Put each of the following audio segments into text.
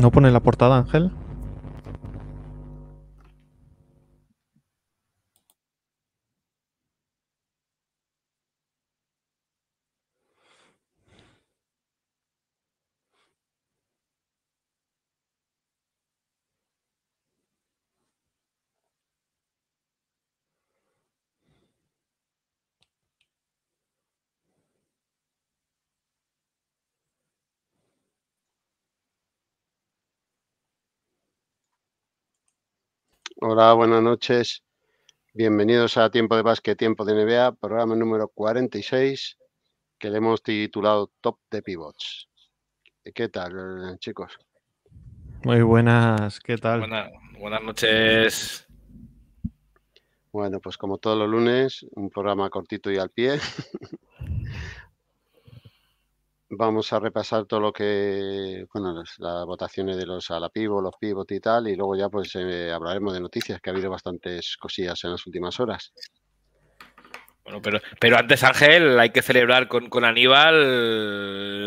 ¿No pone la portada, Ángel? Hola, buenas noches. Bienvenidos a Tiempo de Básquet, Tiempo de NBA, programa número 46 que le hemos titulado Top de Pivots. ¿Qué tal, chicos? Muy buenas, ¿qué tal? buenas noches. Bueno, pues como todos los lunes, un programa cortito y al pie vamos a repasar todo lo que, bueno, las, votaciones de los a la pivo, los pivot y tal, y luego ya pues eh, hablaremos de noticias, que ha habido bastantes cosillas en las últimas horas. Bueno, pero, pero antes, Ángel, hay que celebrar con, con Aníbal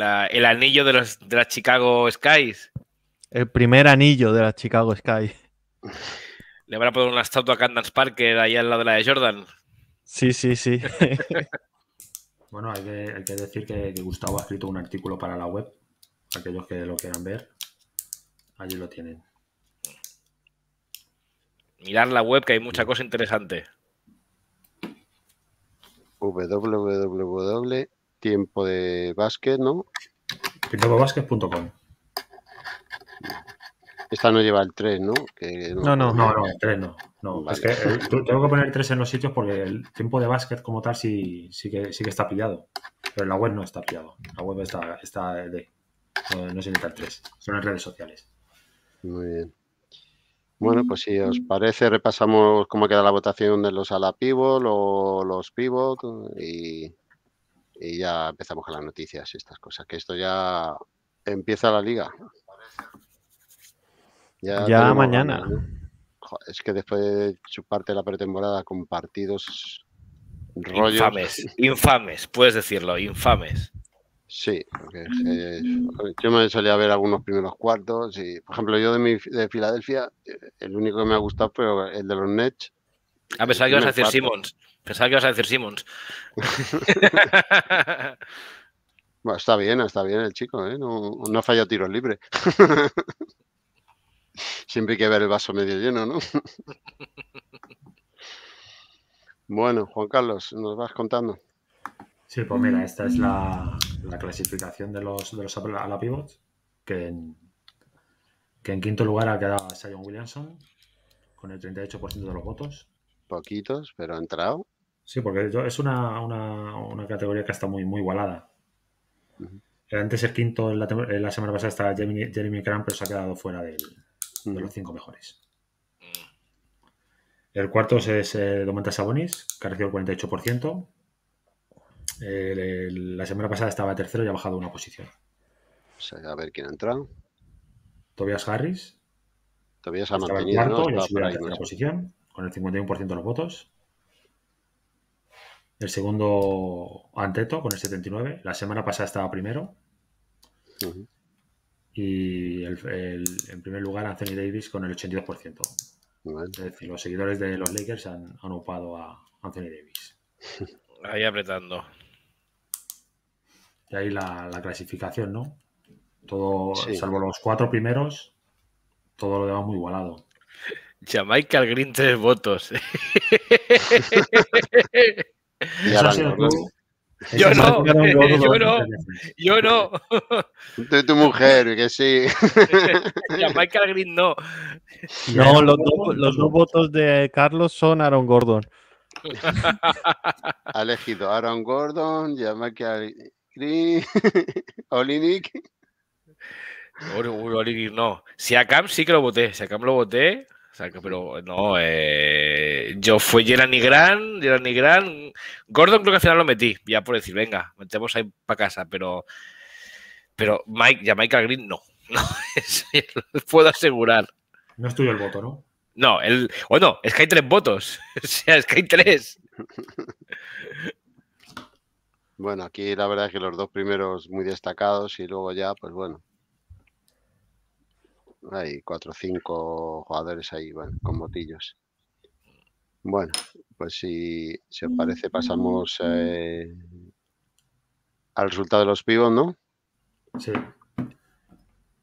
el anillo de, los, de las Chicago Skies. El primer anillo de las Chicago Skies. Le van a poner una estatua a Candance Parker ahí al lado de la de Jordan. Sí, sí, sí. Bueno, hay que, decir que, Gustavo ha escrito un artículo para la web. Aquellos que lo quieran ver, allí lo tienen. Mirar la web que hay mucha cosa interesante. www de ¿no? Esta no lleva el 3, ¿no? no, no, no, no, el 3 no. Es que eh, tengo que poner 3 en los sitios porque el tiempo de básquet como tal sí, sí, que, sí que está pillado. Pero la web no está pillado. La web está, de. No, se necesita el 3. Son las redes sociales. Muy bien. Bueno, pues si os parece, repasamos cómo queda la votación de los ala pivot o los pivot y, y ya empezamos con las noticias y estas cosas, que esto ya empieza la liga. Ya, mañana. es que después de su parte de la pretemporada con partidos rollos... Infames, infames, puedes decirlo, infames. Sí, yo me solía ver algunos primeros cuartos y, por ejemplo, yo de, Filadelfia, el único que me ha gustado fue el de los Nets. A ah, pesar que ibas a decir Simmons. Pensaba que ibas a decir Simmons. bueno, está bien, está bien el chico, ¿eh? No, no ha fallado tiros libres. Siempre hay que ver el vaso medio lleno, ¿no? bueno, Juan Carlos, nos vas contando. Sí, pues mira, mm. esta es la, clasificación de los, de los a la pivots, que en, quinto lugar ha quedado Sion Williamson con el 38% de los votos. Poquitos, pero ha entrado. Sí, porque es una, categoría que está muy, muy igualada. Antes el quinto, en la, semana pasada estaba Jeremy, Cramp, pero se ha quedado fuera del, de los cinco mejores. Mm. El cuarto es eh, Domantas Sabonis, que ha recibido el 48%. la semana pasada estaba tercero y ha bajado una posición. a ver quién ha entrado. Tobias Harris. Tobias ha mantenido y la posición con el 51% de los votos. El segundo Anteto con el 79. La semana pasada estaba primero y en primer lugar Anthony Davis con el 82%. Es decir, los seguidores de los Lakers han, han a Anthony Davis. Ahí apretando. Y ahí la, clasificación, ¿no? Todo, salvo los cuatro primeros, todo lo demás muy igualado. Jamaica Green tres votos. Yo no, yo no, yo no. soy tu mujer, que sí. a Michael Green no. No, los dos, votos de Carlos son Aaron Gordon. ha elegido Aaron Gordon, Michael Green, Olinik. Olinik no. Si a Cam sí que lo voté, si a Cam lo voté, pero no, eh, yo fui Jeremy Gran, Jelani Gran, Gordon creo que al final lo metí, ya por decir, venga, metemos ahí para casa, pero, pero Mike, ya Michael Green no. No, lo puedo asegurar. No es tuyo el voto, ¿no? No, o bueno, es que hay tres votos. O sea, es que hay tres. Bueno, aquí la verdad es que los dos primeros muy destacados y luego ya, pues bueno. Hay cuatro o cinco jugadores ahí, bueno, con botillos. Bueno, pues si, se os parece pasamos eh, al resultado de los pivos, ¿no? Sí.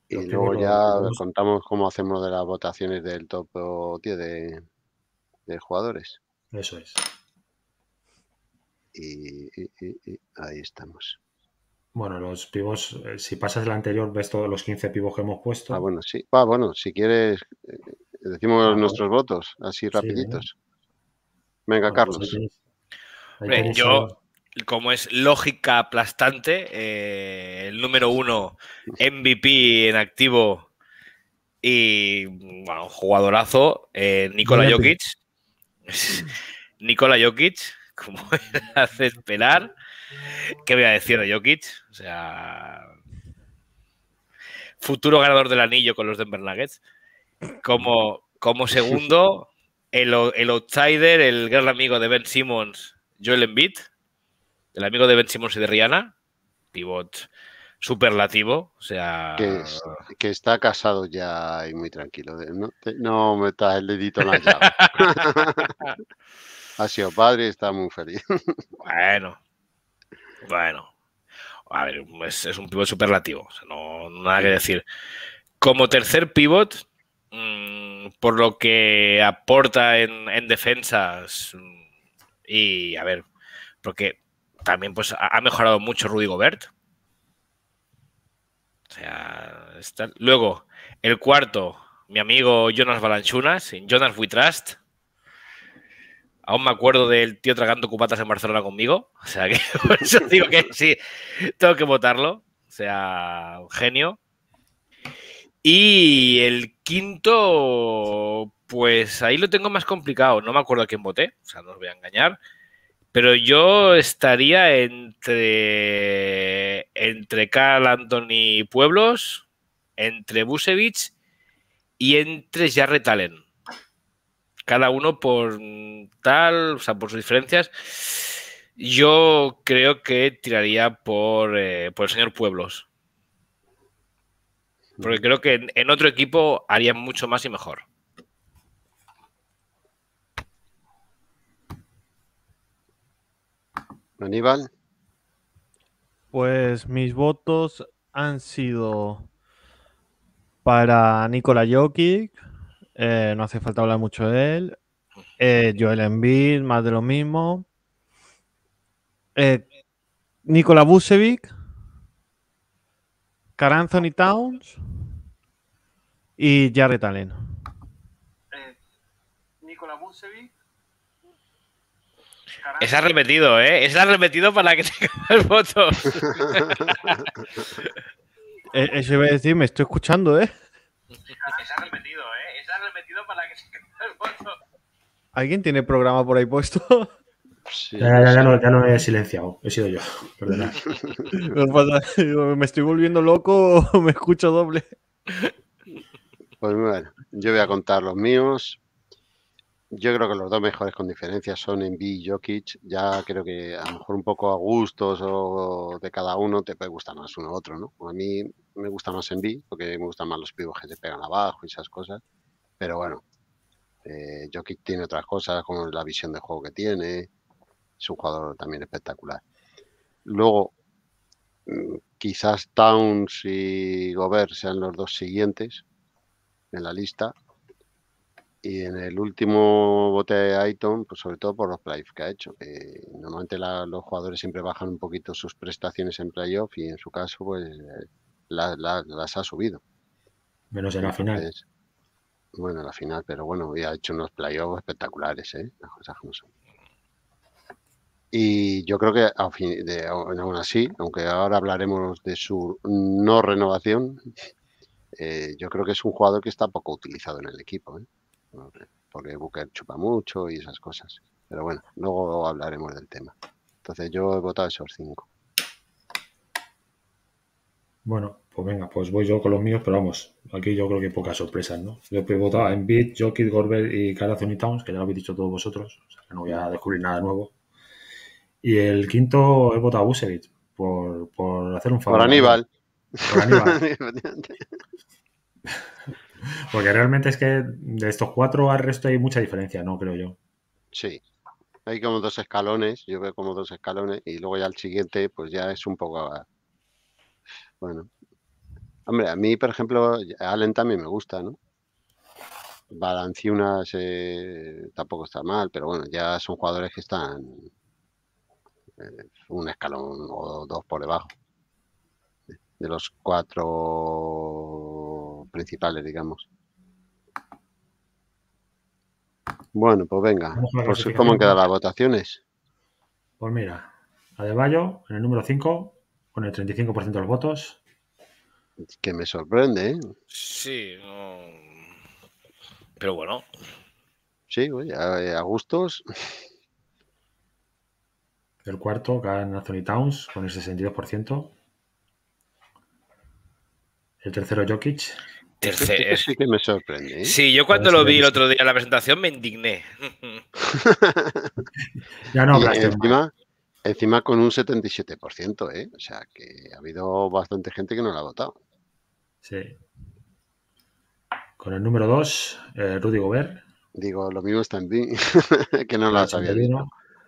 Y luego ya contamos cómo hacemos de las votaciones del top 10 de, jugadores. Eso es. Y, ahí estamos. Bueno, los pivos, eh, si pasas el anterior, ves todos los 15 pivos que hemos puesto. Ah, bueno, sí. Ah, bueno, si quieres, eh, decimos nuestros votos, así rapiditos. Venga, Carlos. yo, como es lógica aplastante, eh, el número uno, MVP en activo y bueno, jugadorazo, eh, Nikola Jokic. Nikola Jokic, como hace esperar. ¿Qué voy a decir de Jokic? O sea, futuro ganador del anillo con los Denver Nuggets. Como, como segundo, el, outsider, el gran amigo de Ben Simmons, Joel Embiid, el amigo de Ben Simmons y de Rihanna, pivot superlativo, o sea... Que, está casado ya y muy tranquilo, no, no metas el dedito en la llave. ha sido padre y está muy feliz. bueno, bueno. A ver, es, un pivot superlativo, no, nada que decir. Como tercer pivot, Mm, por lo que aporta en, defensas mm, y a ver, porque también pues ha mejorado mucho Rudy Gobert. luego el cuarto, mi amigo Jonas Balanchunas, Jonas We Trust. Aún me acuerdo del tío tragando cupatas en Barcelona conmigo. O sea que por eso digo que sí, tengo que votarlo. O sea, un genio. Y el quinto, pues ahí lo tengo más complicado. No me acuerdo a quién voté, o sea, no os voy a engañar. Pero yo estaría entre, entre Carl Anthony Pueblos, entre Busevich y entre Jarrett Allen. Cada uno por tal, o sea, por sus diferencias. Yo creo que tiraría por eh, el señor Pueblos. Porque creo que en otro equipo harían mucho más y mejor. Aníbal. Pues mis votos han sido para Nikola Jokic, eh, no hace falta hablar mucho de él, eh, Joel Embiid, más de lo mismo, eh, Nikola Caranzoni Towns y Jared Allen. Eh, Nikola Esa repetido, ¿eh? Es arremetido repetido para que quede el voto. Eh, eso iba a decir, me estoy escuchando, ¿eh? Es arremetido, repetido, ¿eh? Es arremetido repetido para que se quede el voto. ¿Alguien tiene programa por ahí puesto? Pues ya, no, ya, he silenciado, he sido yo, perdona. me estoy volviendo loco o me escucho doble. Pues bueno, yo voy a contar los míos. Yo creo que los dos mejores con diferencia son Envy y Jokic. Ya creo que a lo mejor un poco a gustos o de cada uno te puede más uno u otro, ¿no? A mí me gusta más Envy porque me gustan más los pibos que te pegan abajo y esas cosas. Pero bueno, eh, Jokic tiene otras cosas como la visión de juego que tiene, es un jugador también espectacular. Luego, mm, quizás Towns y Gobert sean los dos siguientes en la lista. Y en el último bote de Aiton, pues sobre todo por los playoffs que ha hecho. normalmente los jugadores siempre bajan un poquito sus prestaciones en playoff y en su caso, pues las ha subido. Menos en la final. bueno, en la final, pero bueno, ha hecho unos playoffs espectaculares, ¿eh? Las cosas y yo creo que aún así, aunque ahora hablaremos de su no renovación, eh, yo creo que es un jugador que está poco utilizado en el equipo, ¿eh? porque Booker chupa mucho y esas cosas. Pero bueno, luego hablaremos del tema. Entonces yo he votado esos cinco. Bueno, pues venga, pues voy yo con los míos, pero vamos, aquí yo creo que pocas sorpresas, ¿no? Yo he votado en Bid, Jokic, Gorbel y Carazón y Towns, que ya lo habéis dicho todos vosotros, o sea que no voy a descubrir nada nuevo. Y el quinto es votado por, hacer un favor. Por Aníbal. Aníbal. Porque realmente es que de estos cuatro al resto hay mucha diferencia, ¿no? Creo yo. Sí. Hay como dos escalones, yo veo como dos escalones, y luego ya el siguiente, pues ya es un poco. Ah, bueno. Hombre, a mí, por ejemplo, Allen también me gusta, ¿no? Balanciunas eh, tampoco está mal, pero bueno, ya son jugadores que están un escalón o dos por debajo de los cuatro principales, digamos. Bueno, pues venga, ¿cómo han quedado las votaciones? Pues mira, mayo en el número 5 con el 35% de los votos. que me sorprende, ¿eh? Sí, pero bueno. Sí, eh, a gustos. El cuarto gana Anthony Towns con el 62%. El tercero Jokic. Tercero. Este, este sí que me sorprende. ¿eh? Sí, yo cuando lo vi el otro día en la presentación me indigné. ya no, encima, encima con un 77%, ¿eh? O sea que ha habido bastante gente que no la ha votado. Sí. Con el número 2, eh, Rudy Gobert. Digo, lo mismo está en mí, que no lo sabía.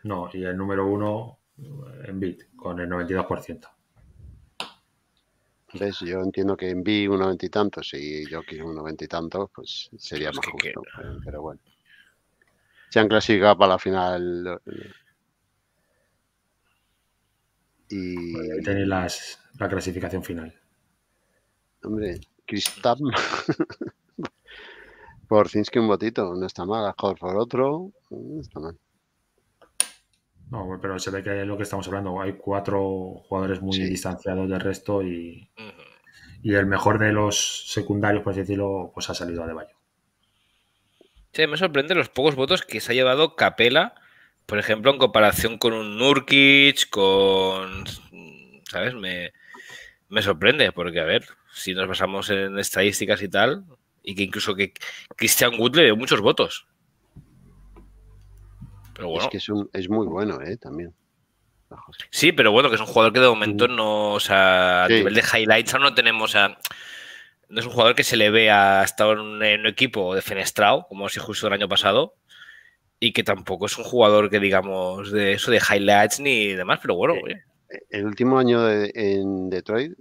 No, y el número uno en bit, con el 92%. ¿Ves? Yo entiendo que en B un noventa y tantos y quiero un noventa y tantos, pues sería más justo. Pero bueno. Se han clasificado para la final. Y. tenéis las, la clasificación final. Hombre, Cristal. por que un botito, no está mal. por otro, no está mal. No, pero se ve que es lo que estamos hablando. Hay cuatro jugadores muy distanciados del resto y, el mejor de los secundarios, por decirlo, pues ha salido a De Bayo. Sí, me sorprende los pocos votos que se ha llevado Capela, por ejemplo, en comparación con un Nurkic, con. ¿Sabes? Me, sorprende, porque a ver, si nos basamos en estadísticas y tal, y que incluso que Christian Wood le dio muchos votos. Es que es, muy bueno, ¿eh? También. Sí, pero bueno, que es un jugador que de momento no, o sea, a nivel de highlights aún no tenemos, a... no es un jugador que se le vea hasta en un, en equipo defenestrado, como si justo el año pasado, y que tampoco es un jugador que digamos de eso de highlights ni demás, pero bueno. Eh, el último año en Detroit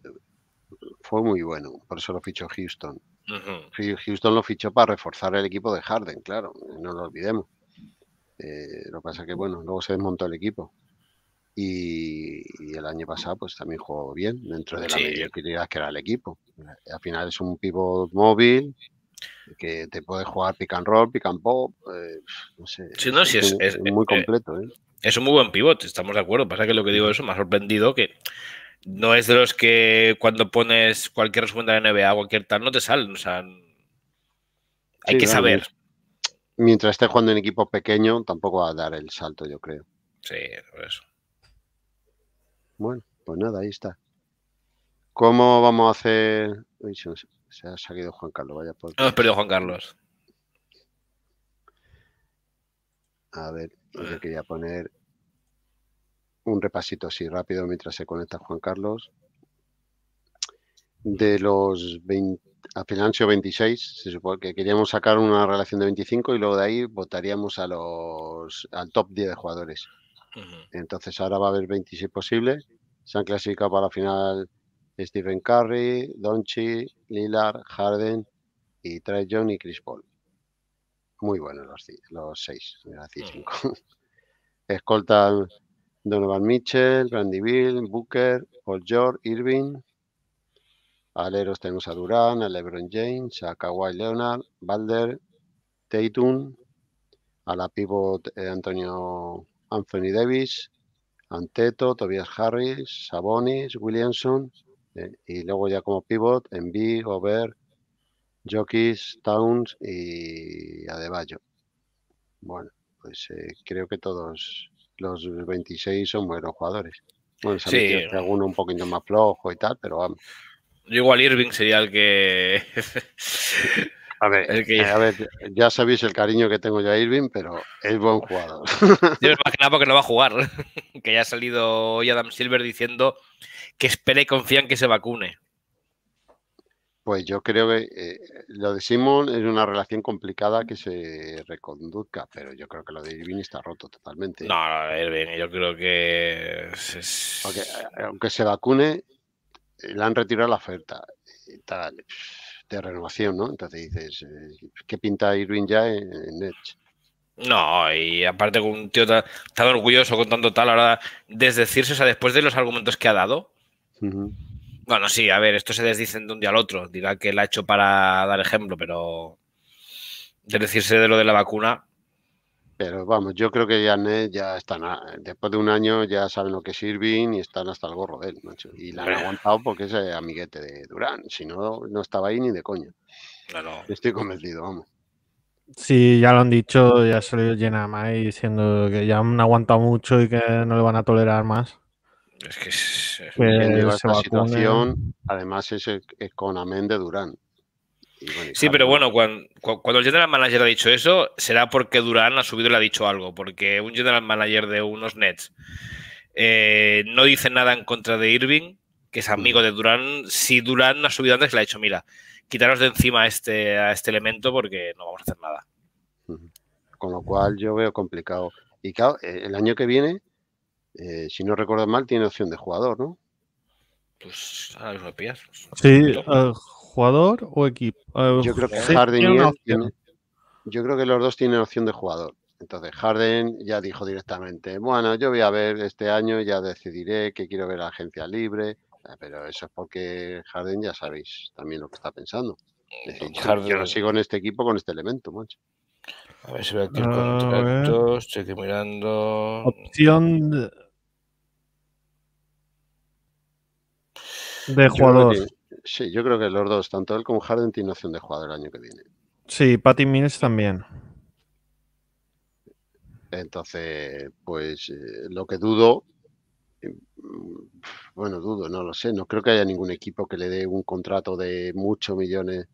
fue muy bueno, por eso lo fichó Houston. Houston lo fichó para reforzar el equipo de Harden, claro, no lo olvidemos. Eh, lo que pasa que, bueno, luego se desmontó el equipo. Y, el año pasado, pues también jugó bien, dentro de la sí. mediocridad que era el equipo. Eh, al final es un pivot móvil que te puede jugar pick and roll, pick and pop, eh, no sé. no, es, muy completo. Es un muy buen pivot, estamos de acuerdo. Pasa que lo que digo eso me ha sorprendido que no es de los que cuando pones cualquier resumen de la NBA, cualquier tal, no te salen. O sea, hay que saber mientras esté jugando en equipo pequeño, tampoco va a dar el salto, yo creo. Sí, por eso. Bueno, pues nada, ahí está. ¿Cómo vamos a hacer? se, ha salido Juan Carlos, vaya por. Juan Carlos. A ver, yo eh. quería poner un repasito así rápido mientras se conecta Juan Carlos de los 20, a Financio 26, se supone que queríamos sacar una relación de 25 y luego de ahí votaríamos a los al top 10 de jugadores. Entonces ahora va a haber 26 posibles. Se han clasificado para la final Stephen Curry, Donchi, Lillard, Harden y Trey John y Chris Paul. Muy buenos los, los seis, Escolta Donovan Mitchell, Randy Bill, Booker, Paul George, Irving, Aleros tenemos a Durán, a LeBron James, a Kawhi Leonard, Balder, Tatum, a la pivot eh, Antonio Anthony Davis, Anteto, Tobias Harris, Sabonis, Williamson, eh, y luego ya como pivot, Envy, Over, Jokis, Towns y Adebayo. Bueno, pues eh, creo que todos los 26 son buenos jugadores. Bueno, alguno un poquito más flojo y tal, pero vamos. Yo igual Irving sería el que. Eh, a ver, ya sabéis el cariño que tengo yo a Irving, pero es buen jugador. Yo me imaginaba porque no va a jugar. Que ya ha salido hoy Adam Silver diciendo que espera y confía en que se vacune. Pues yo creo que eh, lo de Simon es una relación complicada que se reconduzca, pero yo creo que lo de Irving está roto totalmente. No, Irving, yo creo que. Eh, aunque se vacune, eh, le han retirado la oferta eh, de renovación, ¿no? Entonces dices, eh, ¿qué pinta Irwin ya en, Edge? No, y aparte con un tío tan, orgulloso contando tal, ahora desdecirse, o sea, después de los argumentos que ha dado. Bueno, sí, a ver, esto se desdicen de un día al otro. Dirá que la ha hecho para dar ejemplo, pero desdecirse de lo de la vacuna, pero vamos, yo creo que ya ya están, después de un año ya saben lo que es Irving y están hasta el gorro de él, Y la han aguantado porque es eh, amiguete de Durán, si no, no estaba ahí ni de coño. Estoy convencido, vamos. Sí, ya lo han dicho, ya se lo llena más diciendo que ya han aguantado mucho y que no le van a tolerar más. Es que, es, situación, además es con amén de Durán sí, pero bueno, cuando, el general manager ha dicho eso, será porque Durán ha subido y le ha dicho algo, porque un general manager de unos Nets eh, no dice nada en contra de Irving, que es amigo de Durán, si Durán ha subido antes, le ha dicho, mira, quitaros de encima a este, a este elemento porque no vamos a hacer nada. Con lo cual yo veo complicado. Y claro, eh, el año que viene, eh, si no recuerdo mal, tiene opción de jugador, ¿no? Pues a los Sí, jugador o equipo. yo creo que Harden yo creo que los dos tienen opción de jugador. Entonces Harden ya dijo directamente, bueno, yo voy a ver este año, ya decidiré que quiero ver la agencia libre, ah, pero eso es porque Harden ya sabéis también lo que está pensando. Eh, yo no sigo en este equipo con este elemento, macho. A ver si ah, veo aquí el contrato, estoy mirando. Opción de, de jugador. Sí, yo creo que los dos, tanto él como Harden, tienen opción de jugador el año que viene. Sí, Patty Mills también. Entonces, pues eh, lo que dudo, eh, bueno, dudo, no lo sé, no creo que haya ningún equipo que le dé un contrato de muchos millones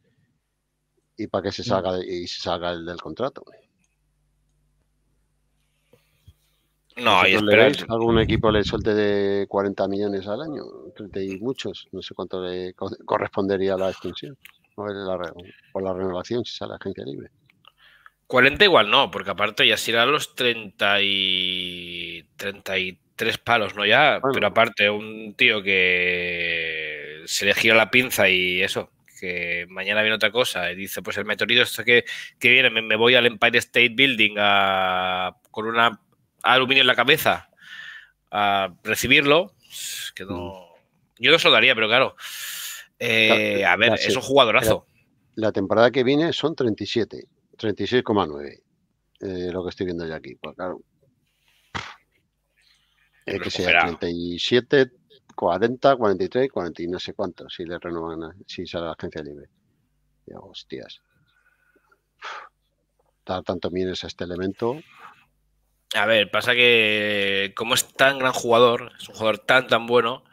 y para que se mm. salga, y se salga el del contrato. No, ¿Algún equipo le suelte de 40 millones al año? 30 y muchos. No sé cuánto le correspondería a la extensión. O la, la renovación, si sale gente libre. 40 igual no, porque aparte ya se irán los 30 y... 33 palos, ¿no? Ya, pero aparte un tío que se le gira la pinza y eso, que mañana viene otra cosa y dice, pues el meteorito esto que, viene, me, voy al Empire State Building con una aluminio en la cabeza a recibirlo, quedó Yo lo daría, pero claro. Eh, a ver, es un jugadorazo. La, temporada que viene son 37, 36,9. Eh, lo que estoy viendo yo aquí. Pues claro. Es que sea 37, 40, 43, 40 y no sé cuánto si le renovan, si sale a la agencia libre. y hostias. Dar tanto miedo a este elemento. A ver, pasa que como es tan gran jugador, es un jugador tan tan bueno,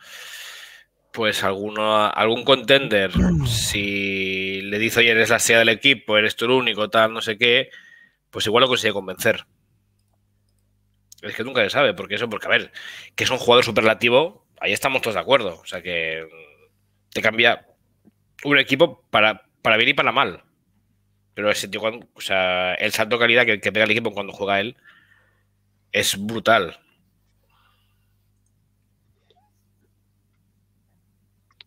pues alguno, algún contender, si le dice, oye, eres la SEA del equipo, eres tú el único, tal, no sé qué, pues igual lo consigue convencer. Es que nunca se sabe, porque eso, porque a ver, que es un jugador superlativo, ahí estamos todos de acuerdo. O sea que te cambia un equipo para, para bien y para mal. Pero ese o sea, el salto de calidad que pega el equipo cuando juega él es brutal.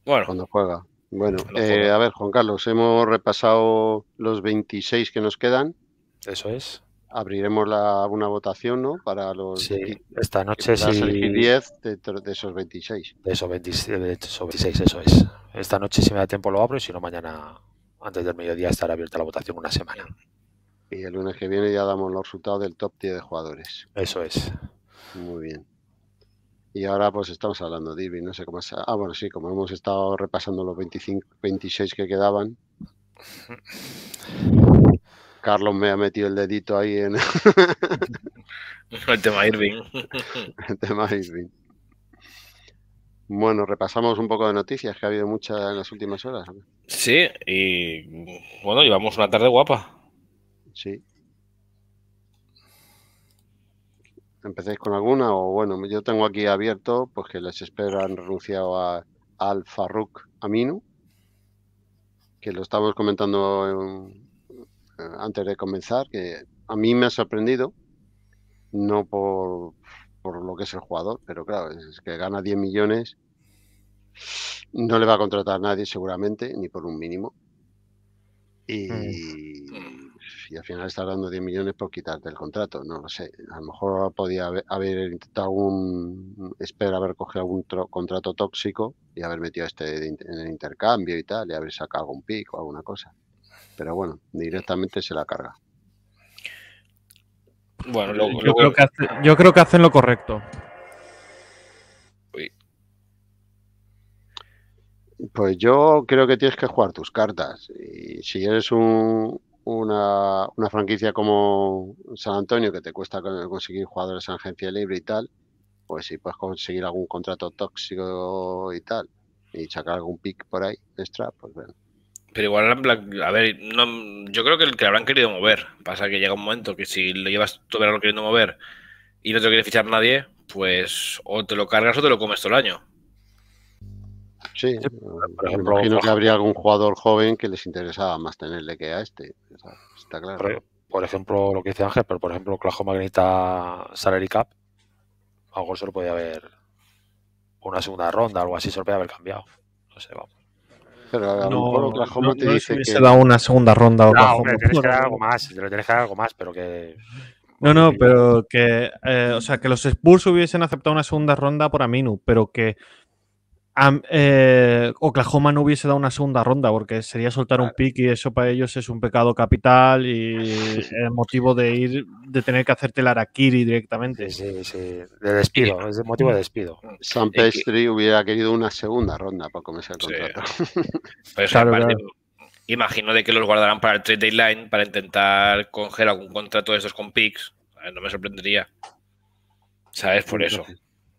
Bueno. Cuando juega. Bueno, eh, a ver, Juan Carlos, hemos repasado los 26 que nos quedan. Eso es. Abriremos la, una votación, ¿no? Para los. Sí, esta noche sí. Si... 10 de, esos 26. De esos 26, eso es. Esta noche, si me da tiempo, lo abro y si no, mañana, antes del mediodía, estará abierta la votación una semana. Y el lunes que viene ya damos los resultados del top 10 de jugadores. Eso es. Muy bien. Y ahora pues estamos hablando de Irving no sé cómo se... Ah, bueno, sí, como hemos estado repasando los 26 que quedaban. Carlos me ha metido el dedito ahí en el tema Irving. el tema Irving. Bueno, repasamos un poco de noticias que ha habido muchas en las últimas horas. Sí, y bueno, llevamos una tarde guapa. Sí. ¿Empecéis con alguna? O bueno, yo tengo aquí abierto, pues que les espero han renunciado a, al Farruk Aminu, que lo estábamos comentando eh, antes de comenzar, que a mí me ha sorprendido, no por, por lo que es el jugador, pero claro, es que gana 10 millones, no le va a contratar nadie seguramente, ni por un mínimo. Y, mm. Mm y al final está dando 10 millones por quitarte el contrato. No lo sé. A lo mejor podía haber, intentado un. Espero haber cogido algún contrato tóxico y haber metido este en el intercambio y tal, y haber sacado algún pico, alguna cosa. Pero bueno, directamente se la carga. Bueno, yo, creo que yo creo que hacen lo correcto. Pues yo creo que tienes que jugar tus cartas. Y si eres un, una, franquicia como San Antonio, que te cuesta conseguir jugadores en agencia libre y tal, pues si puedes conseguir algún contrato tóxico y tal, y sacar algún pick por ahí extra, pues bueno. Pero igual, a ver, no, yo creo que, el que habrán querido mover. Pasa que llega un momento que si lo llevas todo verano queriendo mover y no te quiere fichar nadie, pues o te lo cargas o te lo comes todo el año. Sí, eh, por ejemplo, imagino que habría algún jugador joven que les interesaba más tenerle que a este. Está claro. E, por, ejemplo, lo que dice Ángel, pero por ejemplo, Oklahoma Magnita Salary Cap, a lo mejor podía haber una segunda ronda, algo así, se podía haber cambiado. No sé, vamos. Pero lo no, te dice que... da una segunda ronda o No, tienes que dar algo más, te tienes que dar algo más, pero que... No, no, pero que, eh, o sea, que los Spurs hubiesen aceptado una segunda ronda por Aminu, pero que eh, Oklahoma no hubiese dado una segunda ronda porque sería soltar un pick y eso para ellos es un pecado capital y el motivo de ir de tener que hacerte el Araquiri directamente. Sí, sí, sí. de despido, es el motivo de mm. despido. Mm. San Pastry hubiera querido una segunda ronda para comenzar el contrato. Pues imagino de que los guardarán para el trade deadline para intentar coger algún contrato de estos con picks. No me sorprendería. ¿Sabes? Por eso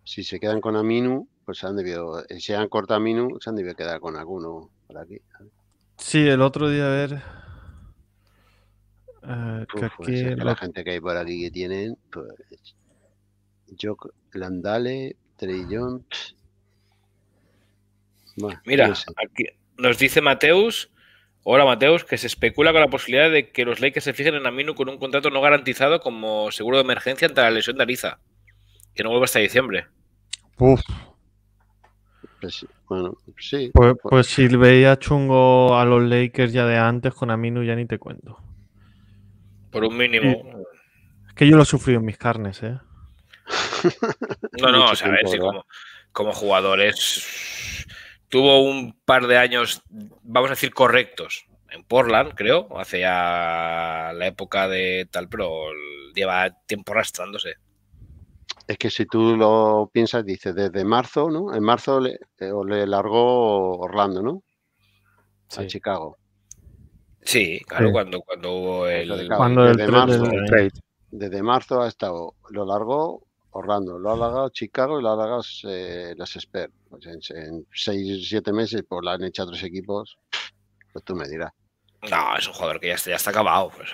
si se quedan con Aminu, pues se han debido, eh, si han cortado Aminu, se han debido quedar con alguno por aquí. Sí, el otro día, a ver. Eh, pues la gente que hay por aquí que tienen, pues. Landale, Trillón. Bueno, Mira, aquí nos dice Mateus. Hola Mateus, que se especula con la posibilidad de que los Lakers se fijen en Aminu con un contrato no garantizado como seguro de emergencia ante la lesión de Ariza, que no vuelva hasta diciembre. Pues, bueno, sí. Pues, pues, pues, si veía chungo a los Lakers ya de antes, con Aminu ya ni te cuento. Por un mínimo. Es que yo lo he sufrido en mis carnes, ¿eh? no, no, o sea, como, jugadores tuvo un par de años, vamos a decir, correctos. En Portland, creo, hacia la época de tal, pero lleva tiempo arrastrándose es que si tú lo piensas, dices, desde marzo, ¿no? En marzo le, eh, le largó Orlando, ¿no? A Chicago. Sí, claro, Cuando, cuando hubo el, desde, desde, marzo, ¿eh? desde marzo ha estado, lo largó Orlando, lo ha largado Chicago y lo ha largado eh, las Spurs. Pues en, en, seis, siete meses, pues la han hecho tres equipos, pues tú me dirás. No, es un jugador que ya está, ya está acabado. Pues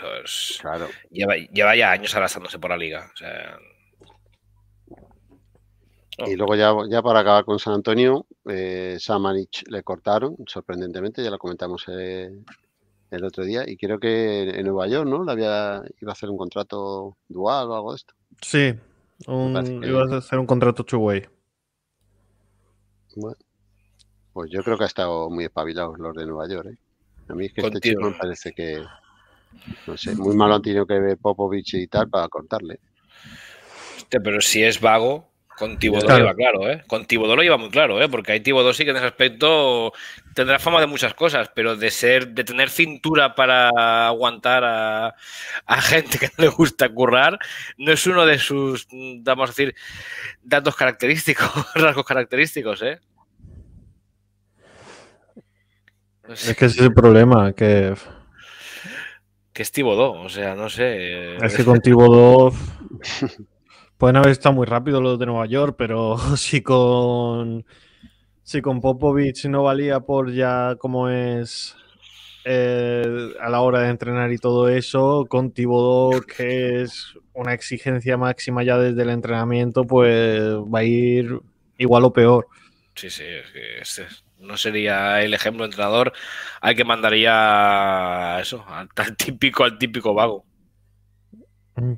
lleva, lleva ya años arrastrándose por la liga. O sea... Oh. Y luego ya, ya para acabar con San Antonio, eh, Samanich le cortaron, sorprendentemente, ya lo comentamos eh, el, otro día, y creo que en, Nueva York, ¿no? Le iba a hacer un contrato dual o algo de esto. Sí, iba a hacer un contrato two pues yo creo que ha estado muy espabilados los de Nueva York, ¿eh? A mí es que este chico me parece que, no sé, muy malo han tenido que ver Popovich y tal para cortarle. Pero si es vago, con Tibodó claro, ¿eh? Con lo iba muy claro, ¿eh? Porque hay Tibodó sí que en ese aspecto tendrá fama de muchas cosas, pero de ser, de tener cintura para aguantar a, gente que no le gusta currar, no es uno de sus, vamos a decir, datos característicos, rasgos característicos, ¿eh? Es que ese es el problema, que... Que es Tibodó, o sea, no sé... Es que con Tibodó... Pueden haber estado muy rápido los de Nueva York, pero si con, si con Popovich no valía por ya como es eh, a la hora de entrenar y todo eso, con Tibodó, que es una exigencia máxima ya desde el entrenamiento, pues va a ir igual o peor. Sí, sí, no sería el ejemplo entrenador al que mandaría eso, al, típico, al típico vago. Mm.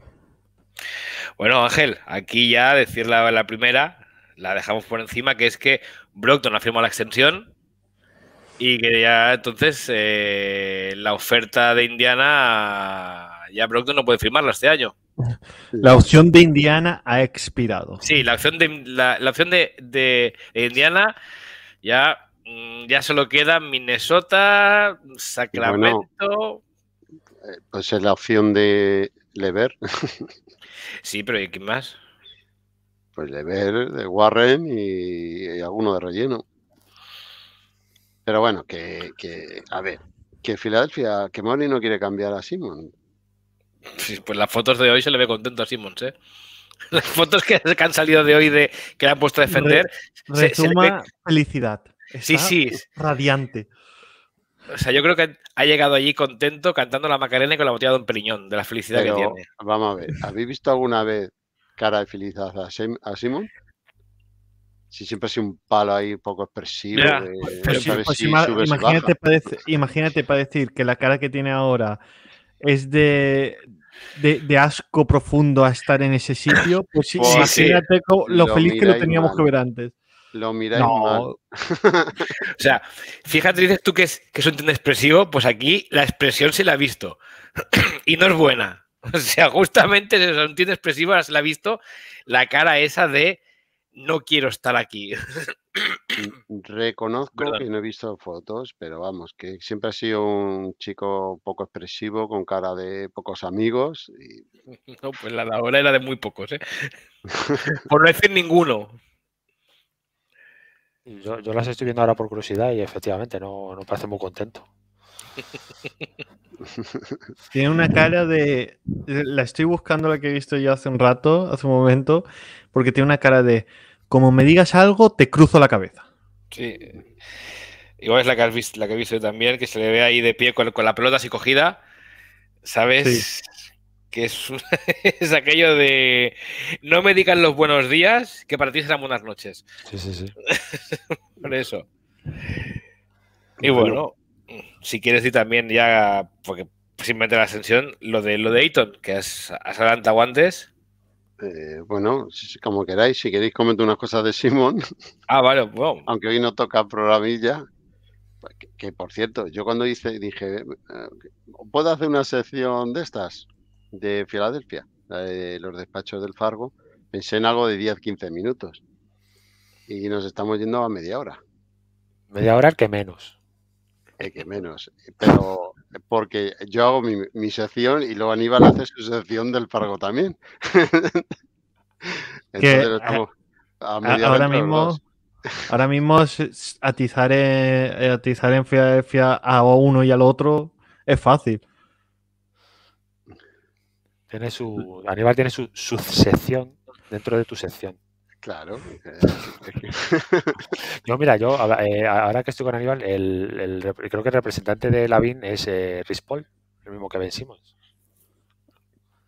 Bueno, Ángel, aquí ya decir la, primera, la dejamos por encima, que es que Brockton ha firmado la extensión y que ya entonces eh, la oferta de Indiana, ya Brockton no puede firmarla este año. La opción de Indiana ha expirado. Sí, la opción de, la, opción de, Indiana ya, mm, ya solo queda Minnesota, Sacramento. Eh, pues es la opción de Lever. Sí, pero ¿y quién más? Pues de de Warren y, alguno de relleno. Pero bueno, que, a ver, que Filadelfia, que Mori no quiere cambiar a Simon. pues las fotos de hoy se le ve contento a Simon, ¿eh? Las fotos que, han salido de hoy de que le han puesto a defender. felicidad. sí, sí. Radiante o sea, yo creo que ha llegado allí contento cantando la Macarena y con la botella de un Periñón, de la felicidad que tiene. Vamos a ver, ¿habéis visto alguna vez cara de felicidad a, Simón? Si siempre ha sido un palo ahí un poco expresivo. Pues pues imagínate, para decir que la cara que tiene ahora es de, asco profundo a estar en ese sitio, pues, pues sí, imagínate lo, feliz que lo teníamos que ver antes. Lo miráis no. mal. o sea, fíjate, dices tú que es, que un tío expresivo, pues aquí la expresión se la ha visto. y no es buena. O sea, justamente es un tinte expresivo, se la ha visto la cara esa de no quiero estar aquí. Mm, mm, reconozco que no he visto fotos, pero vamos, que siempre ha sido un chico poco expresivo, con cara de pocos amigos. No, pues la, la hora era de muy pocos, ¿eh? Por no decir ninguno. Yo, las estoy viendo ahora por curiosidad y efectivamente no, no parece muy contento. Tiene una cara de. La estoy buscando la que he visto yo hace un rato, hace un momento, porque tiene una cara de. Como me digas algo, te cruzo la cabeza. Sí. Igual es la que, has visto, la que he visto yo también, que se le ve ahí de pie con, con la pelota así cogida. ¿Sabes? Sí que es, aquello de no me digan los buenos días, que para ti serán buenas noches. Sí, sí, sí. Por eso. Y bueno, si quieres decir también ya, porque simplemente la ascensión, lo de lo de que has, adelantado antes. Eh, bueno, como queráis, si queréis comento unas cosas de Simón. Ah, vale, bueno Aunque hoy no toca programilla. Que, que por cierto, yo cuando hice, dije, eh, ¿puedo hacer una sección de estas? de Filadelfia, de los despachos del Fargo, pensé en algo de 10-15 minutos. Y nos estamos yendo a media hora. Media hora el que menos. El que menos. Pero porque yo hago mi, mi sección y luego Aníbal hace su sección del Fargo también. Entonces eh, a ahora mismo. Ahora mismo atizar eh, atizar en Filadelfia a uno y al otro es fácil. Tiene su, Aníbal tiene su, su sección dentro de tu sección. Claro. no, mira, yo eh, ahora que estoy con Aníbal, el, creo que el representante de Lavin es eh, Rispol, el mismo que vencimos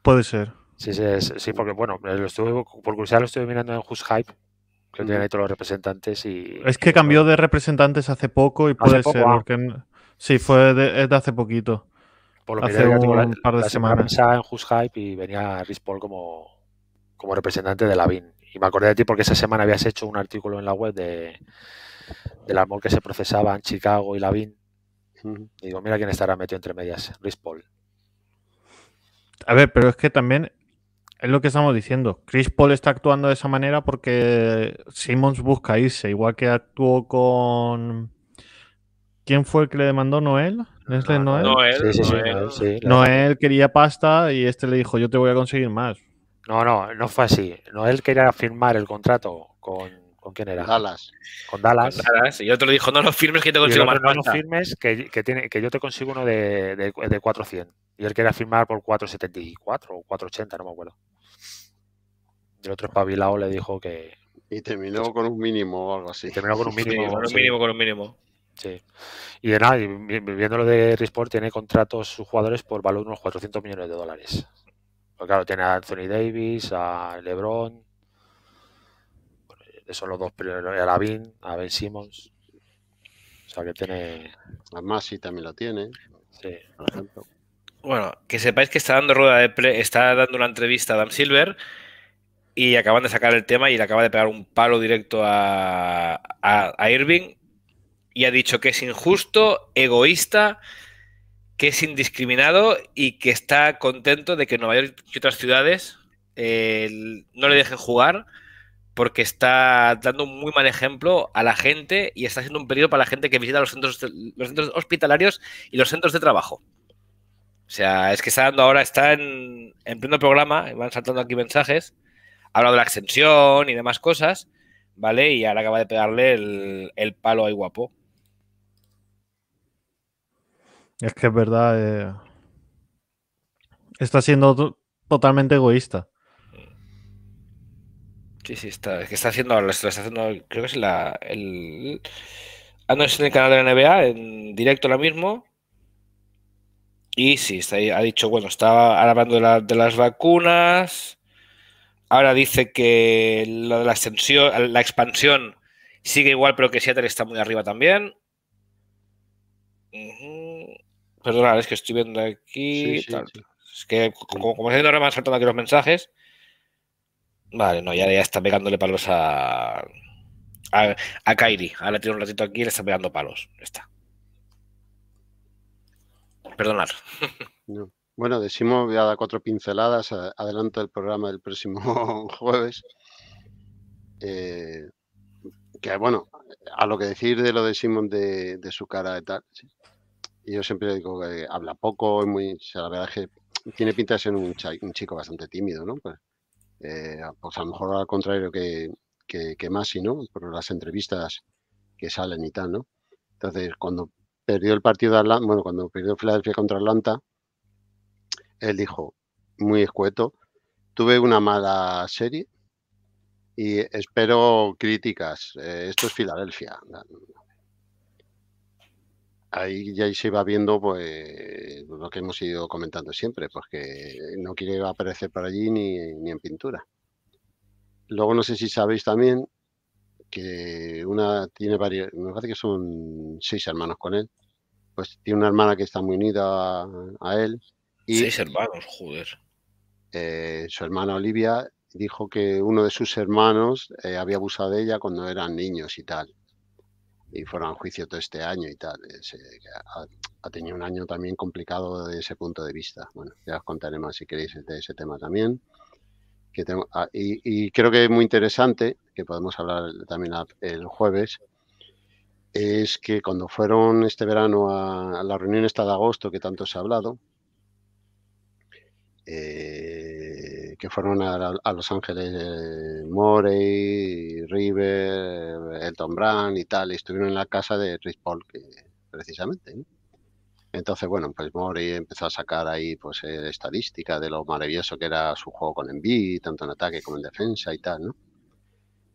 Puede ser. Sí, sí, porque bueno, lo estuve, por curiosidad lo estoy mirando en Just Hype, que tienen ahí todos los representantes y... Es que cambió de representantes hace poco y puede ser, ah. porque... Sí, fue de hace poquito. Por lo Hace un par de semanas. en Just Hype y venía Riz Paul como, como representante de la Y me acordé de ti porque esa semana habías hecho un artículo en la web de del amor que se procesaba en Chicago y la y digo, mira quién estará metido entre medias, Riz Paul. A ver, pero es que también es lo que estamos diciendo. Chris Paul está actuando de esa manera porque Simmons busca irse, igual que actuó con ¿Quién fue el que le demandó? ¿Noel? Noel? Noel, quería pasta y este le dijo, yo te voy a conseguir más. No, no, no fue así. Noel quería firmar el contrato con... ¿Con quién era? Dallas. Con Dallas. Y otro le dijo, no lo firmes que te consigo más. No lo firmes que, tiene, que yo te consigo uno de, de, 400. Y él quería firmar por 474 o 480, no me acuerdo. Y el otro espabilado le dijo que. Y terminó con un mínimo o algo así. Terminó con un mínimo. con un mínimo, con un mínimo. Sí. Y de nada, viendo lo de Resport, tiene contratos sus jugadores por valor de unos 400 millones de dólares. Porque claro, tiene a Anthony Davis, a LeBron, son los dos primeros, a Lavin, a Ben Simmons. O sea que tiene. A Masi también lo tiene. Sí. Bueno, que sepáis que está dando rueda de está dando una entrevista a Dan Silver y acaban de sacar el tema y le acaba de pegar un palo directo a Irving y ha dicho que es injusto, egoísta, que es indiscriminado y que está contento de que Nueva York y otras ciudades eh, no le dejen jugar porque está dando un muy mal ejemplo a la gente y está haciendo un peligro para la gente que visita los centros, hospitalarios y los centros de trabajo. O sea, es que está dando ahora, está en, pleno programa, van saltando aquí mensajes, ha de la extensión y demás cosas, ¿vale? Y ahora acaba de pegarle el, el palo a guapo. Es que es verdad. Eh, está siendo totalmente egoísta. Sí, sí, está. está haciendo, está haciendo, creo que es la, el, ah, en el canal de la NBA, en directo ahora mismo. Y sí, ha dicho, bueno, estaba hablando de, las vacunas. Ahora dice que lo la, extensión, la expansión sigue igual, pero que Seattle está muy arriba también. Perdona, es que estoy viendo aquí. Es que como, como estoy ahora me han saltado aquí los mensajes. Vale, no, ya, ya está pegándole palos a, a, a Kairi. Ahora tiene un ratito aquí y le está pegando palos. está. Perdonad. No. Bueno, decimos voy a dar cuatro pinceladas adelante del programa del próximo jueves. Eh, que bueno, a lo que decir de lo de Simon de, su cara y tal, yo siempre digo que habla poco, y muy, la verdad que tiene pinta de ser un, chico bastante tímido, ¿no? Pues, eh, pues, a lo mejor al contrario que, que, que Masi, ¿no? Por las entrevistas que salen y tal, ¿no? Entonces, cuando perdió el partido de bueno, cuando perdió Filadelfia contra Atlanta, él dijo, muy escueto, tuve una mala serie y espero críticas. Eh, esto es Filadelfia ahí ya se iba viendo pues lo que hemos ido comentando siempre, porque que no quiere aparecer por allí ni, en pintura. Luego no sé si sabéis también que una tiene varios, me parece que son seis hermanos con él, pues tiene una hermana que está muy unida a, él. seis hermanos, joder. Eh, su hermana Olivia dijo que uno de sus hermanos eh, había abusado de ella cuando eran niños y tal y fueron a juicio todo este año y tal. Eh, ha, tenido un año también complicado desde ese punto de vista. Bueno, ya os contaré más si queréis de ese tema también. Que tengo, ah, y, creo que es muy interesante, que podemos hablar también el jueves, es que cuando fueron este verano a, la reunión esta de agosto que tanto se ha hablado, eh, que fueron a, Los Ángeles, eh, Morey, River, Elton Brand y tal, y estuvieron en la casa de Chris Paul, precisamente. Entonces, bueno, pues Morey empezó a sacar ahí pues eh, estadística de lo maravilloso que era su juego con Envy, tanto en ataque como en defensa y tal, ¿no?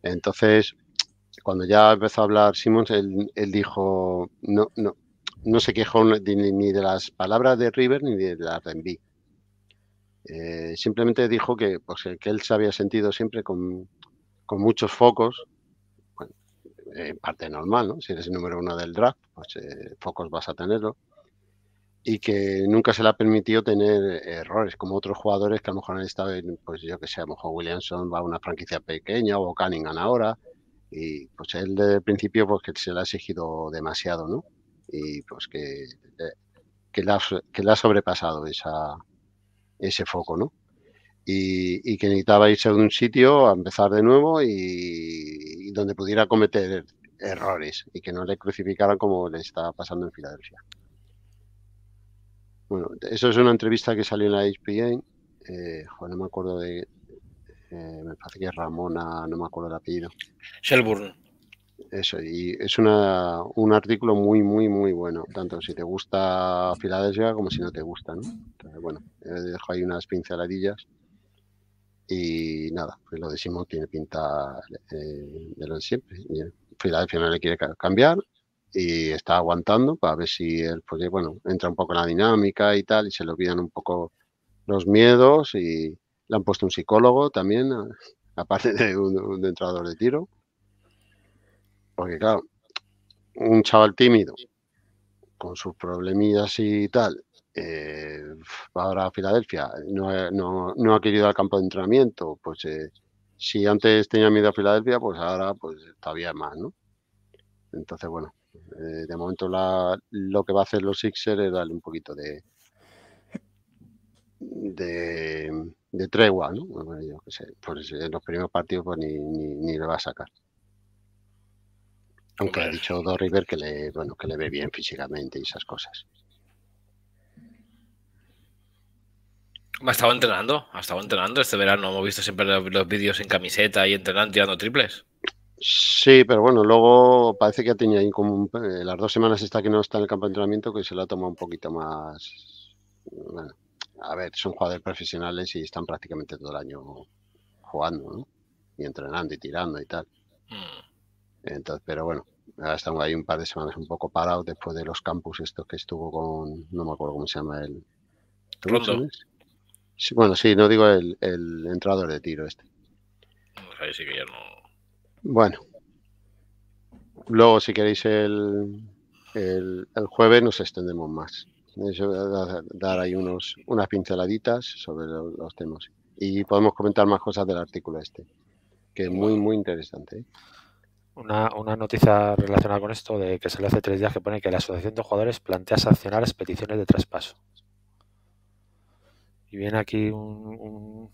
Entonces, cuando ya empezó a hablar Simmons, él, dijo, no, no, no se quejó ni, ni, de las palabras de River ni de las de Envy eh, simplemente dijo que, pues, que él se había sentido siempre con, muchos focos, en parte normal, Si eres el número uno del draft, pues, eh, focos vas a tenerlo. Y que nunca se le ha permitido tener errores, como otros jugadores que a lo mejor han estado en, pues yo que sé, a lo mejor Williamson va a una franquicia pequeña o Cunningham ahora. Y pues él desde el principio pues que se le ha exigido demasiado, ¿no? Y pues que, eh, que, que le ha sobrepasado esa, ese foco, ¿no? Y, que necesitaba irse a un sitio a empezar de nuevo y, donde pudiera cometer errores y que no le crucificaran como le estaba pasando en Filadelfia. Bueno, eso es una entrevista que salió en la ESPN. Eh, no me acuerdo de. Eh, me parece que es Ramona, no me acuerdo el apellido. Shelburne. Eso, y es una, un artículo muy, muy, muy bueno, tanto si te gusta Filadelfia como si no te gusta, ¿no? bueno, dejo ahí unas pinceladillas y nada, pues lo decimos, tiene pinta eh, de lo de siempre. Filadelfia no le quiere cambiar y está aguantando para ver si él, pues, bueno, entra un poco en la dinámica y tal, y se le olvidan un poco los miedos y le han puesto un psicólogo también, aparte de un, un entrenador de tiro. Porque claro, un chaval tímido, con sus problemillas y tal, va eh, ahora a Filadelfia, no, ha querido al campo de entrenamiento, pues eh, si antes tenía miedo a Filadelfia, pues ahora pues todavía más, ¿no? Entonces, bueno, eh, de momento lo que va a hacer los Sixers es darle un poquito de de, tregua, ¿no? Pues, en los primeros partidos pues ni le va a sacar. Aunque ha pues dicho Dor River que le, bueno, que le ve bien físicamente y esas cosas. Ha estado entrenando, ha estado entrenando este verano. Hemos visto siempre los, vídeos en camiseta y entrenando, tirando triples. Sí, pero bueno, luego parece que ha tenido ahí como eh, las dos semanas está que no está en el campo de entrenamiento que se lo ha tomado un poquito más. a ver, son jugadores profesionales y están prácticamente todo el año jugando, ¿no? Y entrenando y tirando y tal. Mm. Entonces, pero bueno, ahora estamos ahí un par de semanas un poco parados después de los campus estos que estuvo con, no me acuerdo cómo se llama el... Sí, bueno, sí, no digo el, entrador de tiro este. Pues que Bueno. Luego, si queréis, el, el, el jueves nos extendemos más. dar, ahí unos, unas pinceladitas sobre los, temas. Y podemos comentar más cosas del artículo este, que es muy, muy interesante. ¿eh? una, una, noticia relacionada con esto de que se hace tres días que pone que la Asociación de Jugadores plantea sancionar las peticiones de traspaso. Y viene aquí un,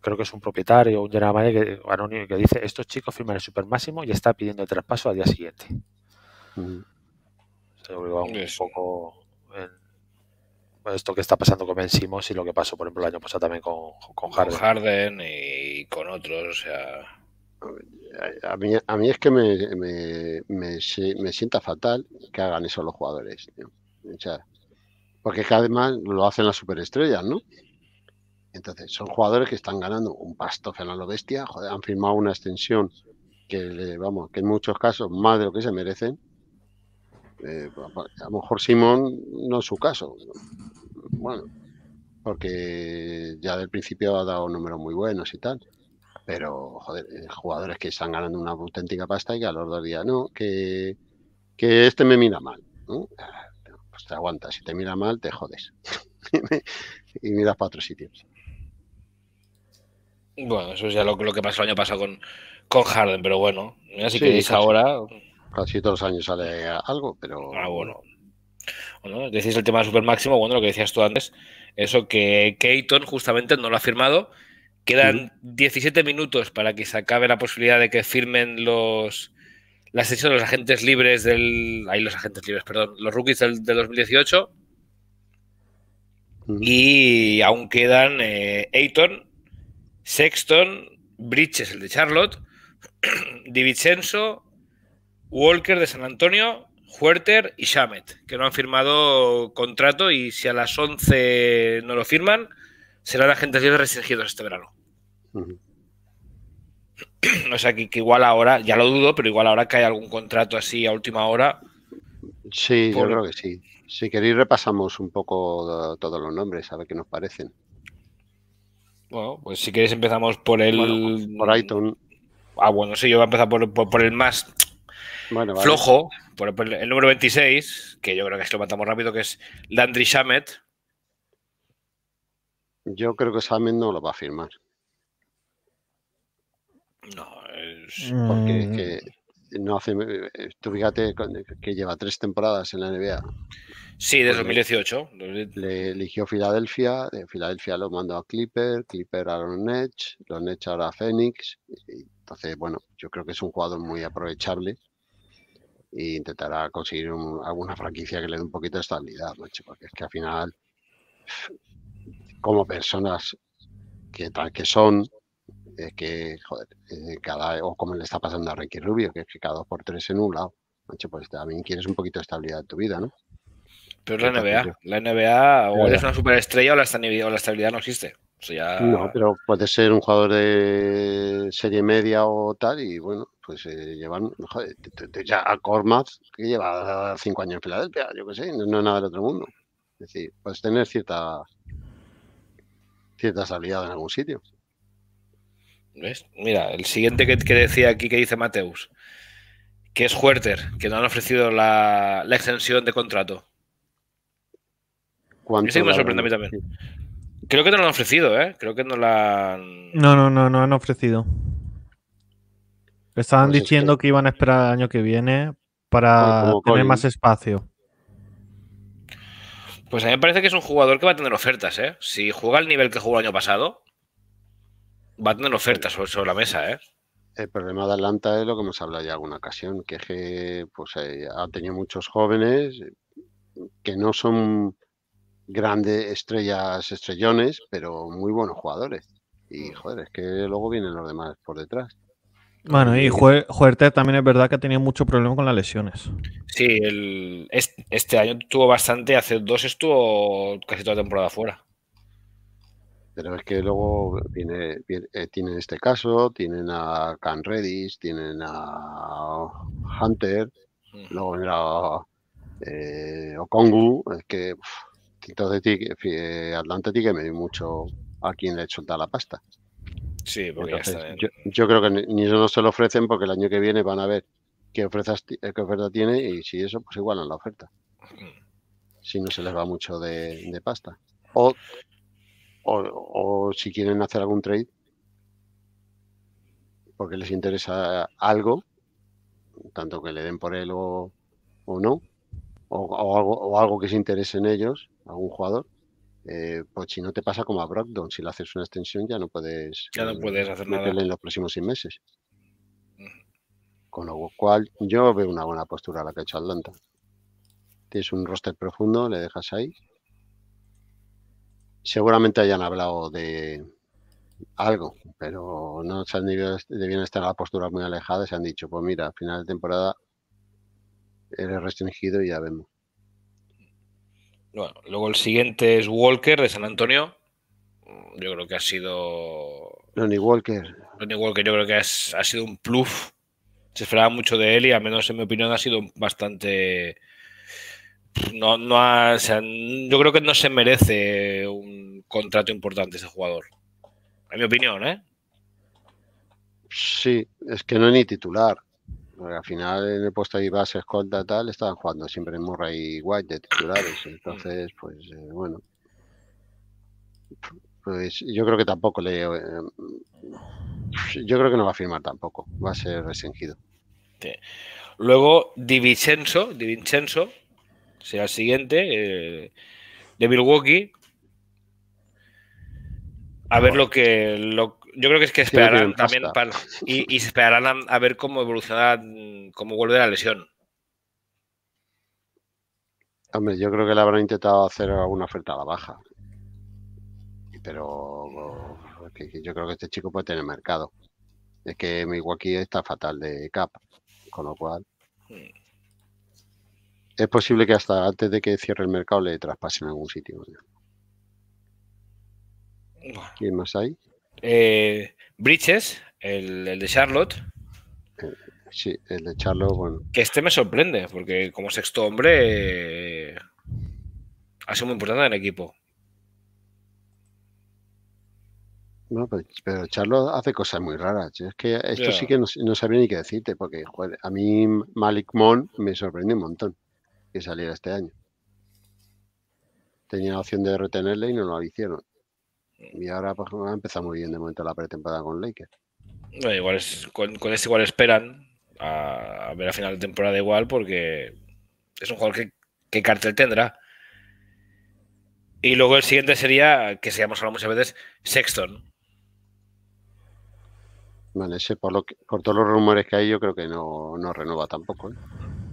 creo que es un propietario un general que, anónimo que dice estos chicos firman el super máximo y está pidiendo el traspaso al día siguiente. un poco pues, esto que está pasando con Ben y lo que pasó, por ejemplo, el año pasado también con, Harden. Con Harden y con otros, o sea a mí, a es que me, me, me, sienta fatal que hagan eso los jugadores. porque es que además lo hacen las superestrellas, ¿no? Entonces, son jugadores que están ganando un pasto a la bestia, han firmado una extensión que, vamos, que en muchos casos más de lo que se merecen. Eh, a lo mejor Simón no es su caso. Bueno, porque ya del principio ha dado números muy buenos y tal. Pero, joder, eh, jugadores que están ganando una auténtica pasta y que a los dos días, no, que, este me mira mal. Ah, pues te aguantas, si te mira mal, te jodes. y miras para otros sitios. Bueno, eso es ya lo, que pasó el año pasado con, con Harden, pero bueno, así que ahora. Casi todos los años sale algo, pero. Ah, bueno. decís el tema de super máximo, bueno, lo que decías tú antes, eso que Keaton justamente no lo ha firmado Quedan 17 minutos para que se acabe la posibilidad de que firmen los la sesión de los agentes libres del. Ahí los agentes libres, perdón, los rookies del, 2018. Y aún quedan eh, Sexton, Bridges, el de Charlotte, DiVincenzo, Walker de San Antonio, Huerter y Shamet, que no han firmado contrato y si a las 11 no lo firman, serán agentes libres restringidos este verano. O sea, que, igual ahora, ya lo dudo, pero igual ahora que hay algún contrato así a última hora. Sí, yo creo que sí. Si queréis repasamos un poco uh, todos los nombres, a ver qué nos parecen. Bueno, pues si queréis empezamos por el... por Ah, bueno, sí, yo voy a empezar por, el más flojo, por, el número 26, que yo creo que es lo matamos rápido, que es Landry Shamet. Yo creo que Shamet no lo va a firmar. No, es... Porque mm. no hace. Tú fíjate que lleva tres temporadas en la NBA. Sí, desde 2018. Pues le eligió Filadelfia, de Filadelfia lo mandó a Clipper, Clipper a los Lonech los ahora a Phoenix. Entonces, bueno, yo creo que es un jugador muy aprovechable e intentará conseguir alguna franquicia que le dé un poquito de estabilidad, porque es que al final, como personas que, que son, es que, joder, cada, o como le está pasando a Ricky Rubio, que es que cada dos por tres en un lado. pues también quieres un poquito de estabilidad en tu vida, ¿no? Pero es la NBA. La NBA o eres una superestrella o la estabilidad, no existe. No, pero puedes ser un jugador de serie media o tal y bueno, pues eh, llevan, joder, ya a Cormaz, que lleva cinco años en Filadelfia, yo qué sé, no, es nada del otro mundo. Es decir, puedes tener cierta, cierta estabilidad en algún sitio. Mira, el siguiente que, decía aquí que dice Mateus, que es Huerter, que no han ofrecido la, extensión de contrato. Ese me sorprende a mí también. Creo que no lo han ofrecido, ¿eh? Creo que no la han... No, no, no, no han ofrecido. Estaban pues diciendo que iban a esperar el año que viene para tener más espacio. Pues a mí me parece que es un jugador que va a tener ofertas, ¿eh? Si juega al nivel que jugó el año pasado, va a tener ofertas sobre, la mesa, ¿eh? El problema de Atlanta es lo que hemos hablado ya alguna ocasión, que es que pues, eh, ha tenido muchos jóvenes que no son grandes estrellas, estrellones, pero muy buenos jugadores. Y mm. joder, es que luego vienen los demás por detrás. Bueno, y eh, Juerter también es verdad que ha tenido mucho problema con las lesiones. Sí, el, este, año tuvo bastante, hace dos estuvo casi toda la temporada fuera. Pero es que luego viene, eh, tienen este caso, tienen a Can Redis, tienen a Hunter, luego vendrá eh, Okongu, es que entonces de eh, Atlanta tiene que medir mucho a quien le solta la pasta. Sí, porque yo, creo que ni eso no se lo ofrecen porque el año que viene van a ver qué, ofrezas, eh, qué oferta tiene y si eso, pues igualan la oferta. Si no se les va mucho de, de pasta. O o, si quieren hacer algún trade porque les interesa algo, tanto que le den por él o, no, o, algo, que se interese en ellos, algún jugador, eh, pues si no te pasa como a Brockdown, si le haces una extensión ya no puedes, ya no puedes hacer nada en los próximos seis meses. Con lo cual, yo veo una buena postura la que ha hecho Atlanta. Tienes un roster profundo, le dejas ahí seguramente hayan hablado de algo, pero no se han debido, debían estar la postura muy alejada. Se han dicho, pues mira, final de temporada eres restringido y ya vemos. Bueno, luego el siguiente es Walker de San Antonio. Yo creo que ha sido. Lonnie Walker. Lonnie Walker, yo creo que ha sido un plus. Se esperaba mucho de él y, al menos en mi opinión, ha sido bastante no, no yo creo que no se merece un contrato importante ese jugador. En mi opinión, ¿eh? Sí, es que no es ni titular. al final en el puesto de base, escolta, tal, estaban jugando siempre Murray y White de titulares. Entonces, pues eh, bueno. Pues yo creo que tampoco le. Eh, yo creo que no va a firmar tampoco. Va a ser restringido. Luego, Di Vincenzo, Di será el siguiente, eh, de Milwaukee. A ver lo que. yo creo que es que esperarán también. y, y, esperarán a, ver cómo evoluciona, cómo vuelve la lesión. Hombre, yo creo que le habrán intentado hacer alguna oferta a la baja. Pero yo creo que este chico puede tener mercado. Es que Milwaukee está fatal de cap, con lo cual. Mm es posible que hasta antes de que cierre el mercado le traspasen a algún sitio. ¿Quién más hay? Eh, Bridges, el, de Charlotte. Eh, sí, el de Charlotte, bueno. Que este me sorprende, porque como sexto hombre eh, ha sido muy importante en el equipo. No, pues, pero, Charlotte hace cosas muy raras. es que esto sí que no, sabría ni qué decirte, porque a mí Malik Mon me sorprende un montón que saliera este año. Tenía la opción de retenerle y no lo hicieron. Y ahora pues, ha empezado muy bien de momento la pretemporada con Lakers. igual es, con, con este igual esperan a, ver a final de temporada igual porque es un jugador que, cartel tendrá. Y luego el siguiente sería, que se hablando muchas veces, Sexton. Vale, ese por, lo que, por todos los rumores que hay, yo creo que no, no renueva tampoco. ¿eh?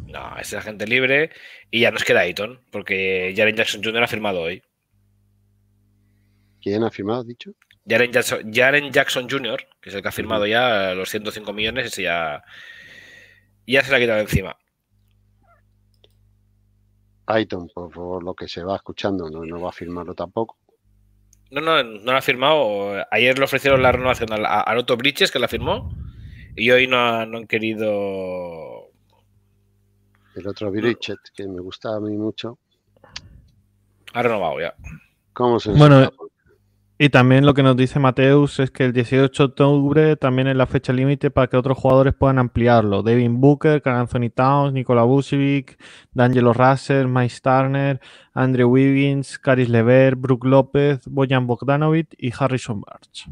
No, es el agente libre y ya nos queda Ayton, porque Jaren Jackson Jr. ha firmado hoy. ¿Quién ha firmado, dicho? Jaren Jackson, Jr., que es el que ha firmado ya los 105 millones, ese ya, se la ha quitado encima. Ayton, por favor, lo que se va escuchando, no, va a firmarlo tampoco. No, no, no lo ha firmado. Ayer le ofrecieron la renovación a, a que la firmó, y hoy no, no han querido el otro mm. Bridget, que me gustaba a mí mucho. Ha renovado ya. ¿Cómo se bueno, y también lo que nos dice Mateus es que el 18 de octubre también es la fecha límite para que otros jugadores puedan ampliarlo. Devin Booker, Carl Anthony Towns, Nikola Vucevic, D'Angelo Russell, Mike Starner, Andrew Wiggins, Caris Levert, Brook López, Bojan Bogdanovic y Harrison Barch.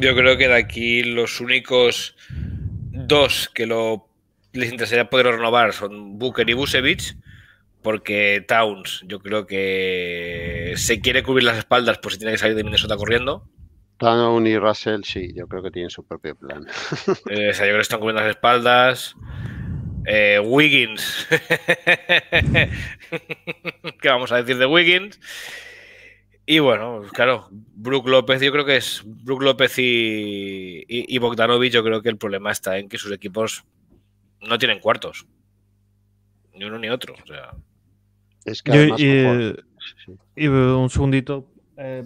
Yo creo que de aquí los únicos dos que lo les interesaría poder renovar son Booker y Busevich, porque Towns yo creo que se quiere cubrir las espaldas por si tiene que salir de Minnesota corriendo. Towns y Russell sí, yo creo que tienen su propio plan. Eh, o yo creo que están cubriendo las espaldas. Eh, Wiggins. ¿Qué vamos a decir de Wiggins? Y bueno, pues, claro, Brook López, yo creo que es Brook López y, y, y yo creo que el problema está en que sus equipos no tienen cuartos. Ni uno ni otro. O sea. Es que y, eh, un segundito. Eh,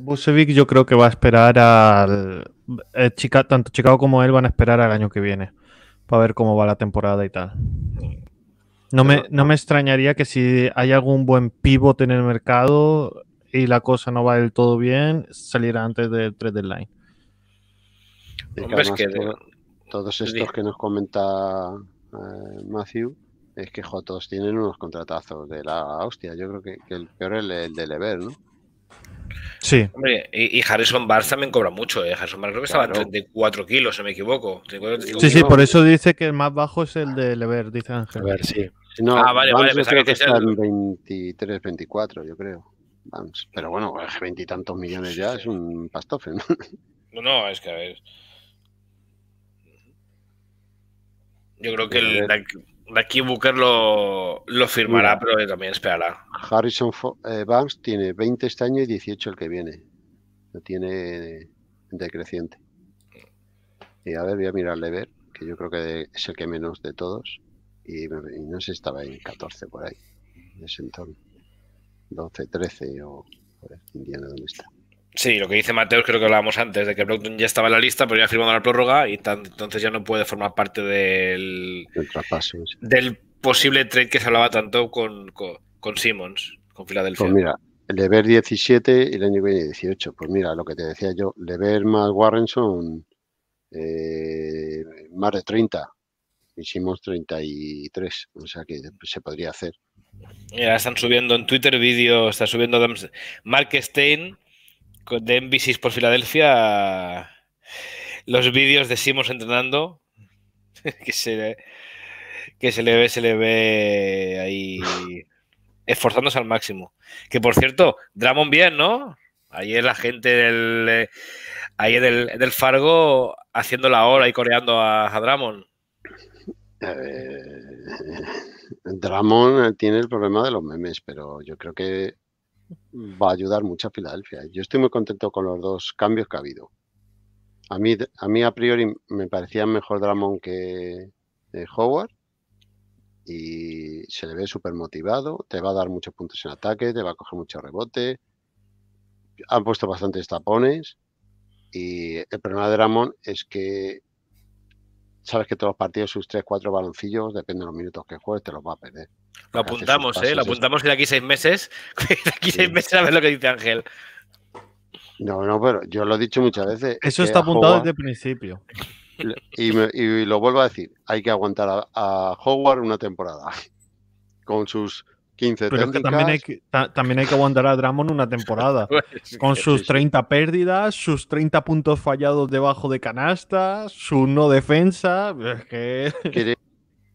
yo creo que va a esperar al... Eh, tanto Chicago como él van a esperar al año que viene para ver cómo va la temporada y tal. No me, no me extrañaría que si hay algún buen pivote en el mercado y la cosa no va del todo bien, saliera antes del 3 line. que todos estos que nos comenta eh, Matthew, es que Jotos tienen unos contratazos de la hostia. Yo creo que, el peor es el, de Lever, ¿no? Sí. y, Harrison Barnes también cobra mucho, ¿eh? Harrison Barnes creo que estaba en 34 kilos, si me equivoco. sí, sí, por eso dice que el más bajo es el de Lever, dice Ángel. ver, sí. No, ah, vale, vale. que, 23, 24, yo creo. Pero bueno, veintitantos millones ya es un pastofe, ¿no? No, no, es que a ver. Yo creo que el, de aquí Booker lo, firmará, pero también esperará. Harrison eh, Banks tiene 20 este año y 18 el que viene. No tiene decreciente. Y a ver, voy a mirar ver, que yo creo que es el que menos de todos. Y, no sé, estaba en 14 por ahí, en ese entorno. 12, 13 o... Por el Indiana, ¿dónde está? Sí, lo que dice Mateo creo que hablábamos antes, de que Brockton ya estaba en la lista, pero ya firmado la prórroga y entonces ya no puede formar parte del, del posible trade que se hablaba tanto con, con, con Simmons, con Filadelfia. Pues mira, Lever 17 y el año que viene 18. Pues mira, lo que te decía yo, Lever más Warrenson eh, más de 30. Hicimos 33, o sea que se podría hacer. Ya están subiendo en Twitter vídeos, está subiendo Mark Stein de MVCs por Filadelfia los vídeos de entrenando que se que se le ve se le ve ahí esforzándose al máximo que por cierto Dramon bien no ahí es la gente del del, del Fargo haciendo la hora y coreando a, Dramon Dramon tiene el problema de los memes pero yo creo que va a ayudar mucho a Filadelfia. Yo estoy muy contento con los dos cambios que ha habido. A mí, a, priori me parecía mejor Dramon que eh, Howard y se le ve súper motivado, te va a dar muchos puntos en ataque, te va a coger mucho rebote, han puesto bastantes tapones y el problema de Dramon es que sabes que todos los partidos, sus 3-4 baloncillos, depende de los minutos que juegues, te los va a perder. Lo apuntamos, ¿eh? Lo apuntamos que de aquí seis meses, de aquí seis meses a ver lo que dice Ángel. No, no, pero yo lo he dicho muchas veces. Eso eh, está apuntado desde el principio. Y, lo vuelvo a decir, hay que aguantar a, Howard una temporada con sus 15 Pero también hay que, aguantar a Dramon una temporada. Pues con sus 30 pérdidas, sus 30 puntos fallados debajo de canasta, su no defensa. creo,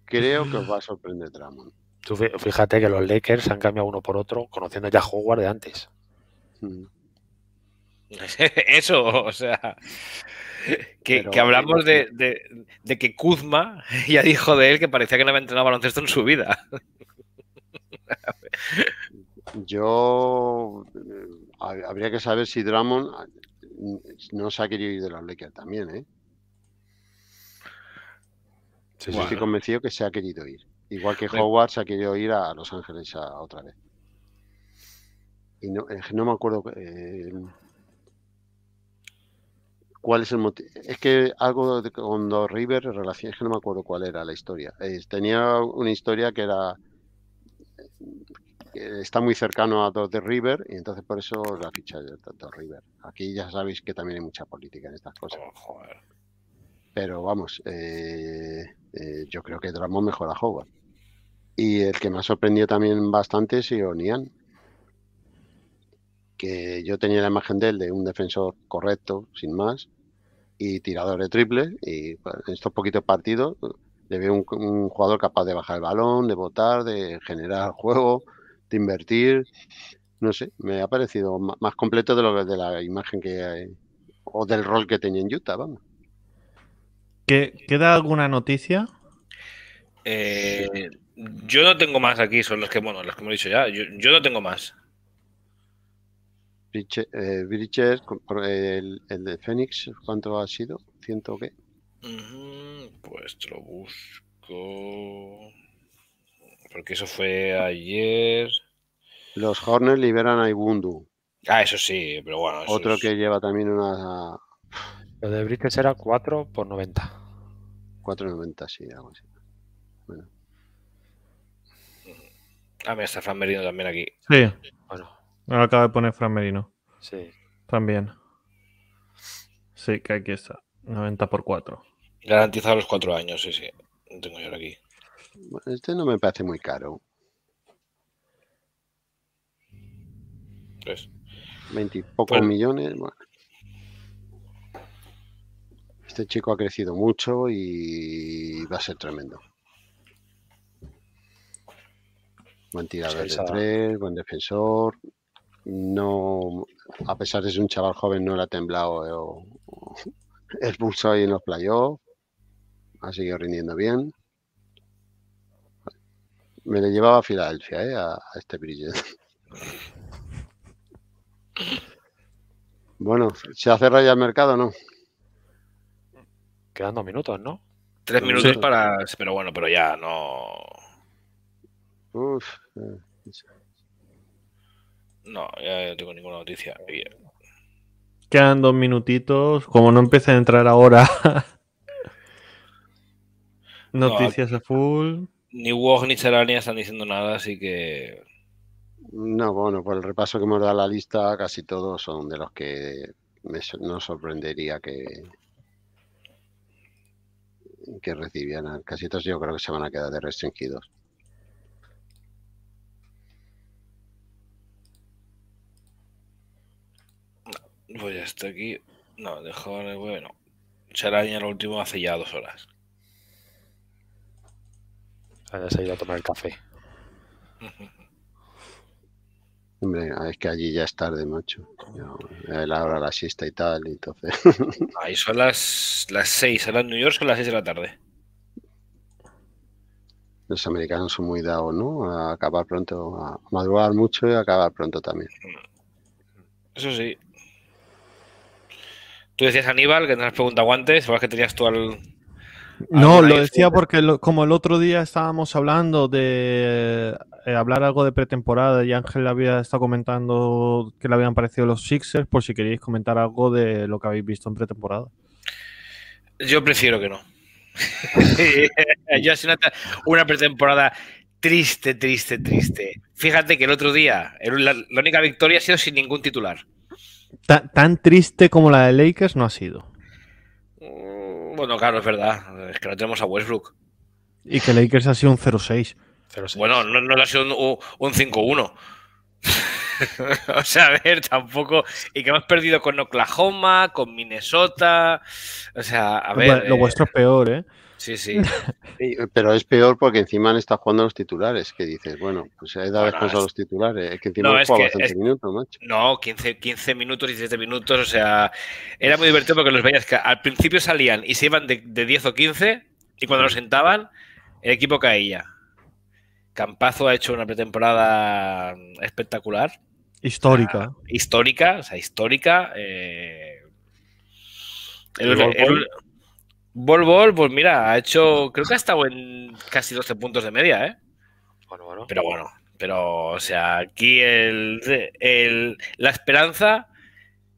que os va a sorprender Dramon. Tú fíjate que los Lakers han cambiado uno por otro, conociendo ya a Howard de antes. Mm. Eso, o sea, que, hablamos de, que Kuzma ya dijo de él que parecía que no había entrenado baloncesto en su vida. Yo eh, habría que saber si Drummond ah, no se ha querido ir de los Lakers también, ¿eh? Sí, Estoy convencido que se ha querido ir. Igual que Howard se ha querido ir a Los Ángeles otra vez. Y no, me acuerdo eh, cuál es el motivo. Es que algo con Dos River, relación, es que no me acuerdo cuál era la historia. Eh, tenía una historia que era eh, está muy cercano a Dos de River y entonces por eso la ficha de Dos River. Aquí ya sabéis que también hay mucha política en estas cosas. Oh, Pero vamos, yo creo que Dramón mejora a Howard. Y el que me ha sorprendido también bastante es Ionian, que yo tenía la imagen de él de un defensor correcto, sin más, y tirador de triple, y pues, en estos poquitos partidos le veo un, jugador capaz de bajar el balón, de botar, de generar juego, de invertir, no sé, me ha parecido más completo de lo de la imagen que o del rol que tenía en Utah, vamos. ¿Queda alguna noticia eh, yo no tengo más aquí, son los que, bueno, los que hemos dicho ya. Yo, no tengo más. Bridges, eh, el, de Fénix, ¿cuánto ha sido? ¿Ciento qué? Pues te lo busco. Porque eso fue ayer. Los Hornets liberan a Ibundu. Ah, eso sí, pero bueno. Otro que lleva también una. Lo de Bridges era 4 por 90. 90, sí, algo así. Ah, mira, está Fran Merino también aquí. Sí. Bueno. acaba de poner Fran Merino. Sí. También. Sí, que aquí está. 90 por 4. Garantizado los 4 años, sí, sí. no tengo yo aquí. Este no me parece muy caro. ¿Tres? 20 pocos millones. Este chico ha crecido mucho y va a ser tremendo. Buen tirador de tres, buen defensor. No, a pesar de ser un chaval joven, no le ha temblado Es eh, o, ahí en los playoffs. Ha seguido rindiendo bien. Me le llevaba a Filadelfia, eh, a, este brillo. Bueno, ¿se ha cerrado ya el mercado no? Quedan dos minutos, ¿no? Tres minutos para. Pero bueno, pero ya no. No, ya no tengo ninguna noticia. Quedan dos minutitos. Como no empieza a entrar ahora. Noticias a full. Ni Walk ni Charania están diciendo nada, así que. No, bueno, por el repaso que hemos dado a la lista, casi todos son de los que no sorprendería que, que recibieran. Casi todos yo creo que se van a quedar de restringidos. voy pues a estar aquí. No, dejó en el bueno será último hace ya dos horas. Ahora se ha ido a tomar el café. Hombre, es que allí ya es tarde, macho. Él ahora la siesta y tal, entonces. Ahí son las, las seis. Ahora en New York son las seis de la tarde. Los americanos son muy dados, ¿no? A acabar pronto, a madrugar mucho y a acabar pronto también. Eso sí. Tú decías Aníbal que has preguntado antes, o que tenías tú al. No, lo decía porque como el otro día estábamos hablando de eh, hablar algo de pretemporada y Ángel había estado comentando que le habían parecido los Sixers, por si queréis comentar algo de lo que habéis visto en pretemporada. Yo prefiero que no. Yo ha una, una pretemporada triste, triste, triste. Fíjate que el otro día, la única victoria ha sido sin ningún titular tan, triste como la de Lakers no ha sido. Mm, bueno, claro, es verdad. Es que no tenemos a Westbrook. Y que Lakers ha sido un 0-6. Bueno, no, no ha sido un, 5-1. o sea, a ver, tampoco. Y que hemos perdido con Oklahoma, con Minnesota. O sea, a ver. lo eh, vuestro es peor, ¿eh? Sí, sí. Pero es peor porque encima han estado jugando los titulares, que dices, bueno, pues he dado después a los titulares, que encima no, es que, minutos, macho. No, 15, 15 minutos, 17 minutos, o sea, era muy divertido porque los veías que al principio salían y se iban de, 10 o 15 y cuando los sentaban, el equipo caía. Campazo ha hecho una pretemporada espectacular. Histórica. histórica, o sea, histórica. Eh, Bol pues mira, ha hecho, creo que ha estado en casi 12 puntos de media, ¿eh? Bueno, bueno. Pero bueno, pero o sea, aquí el, la esperanza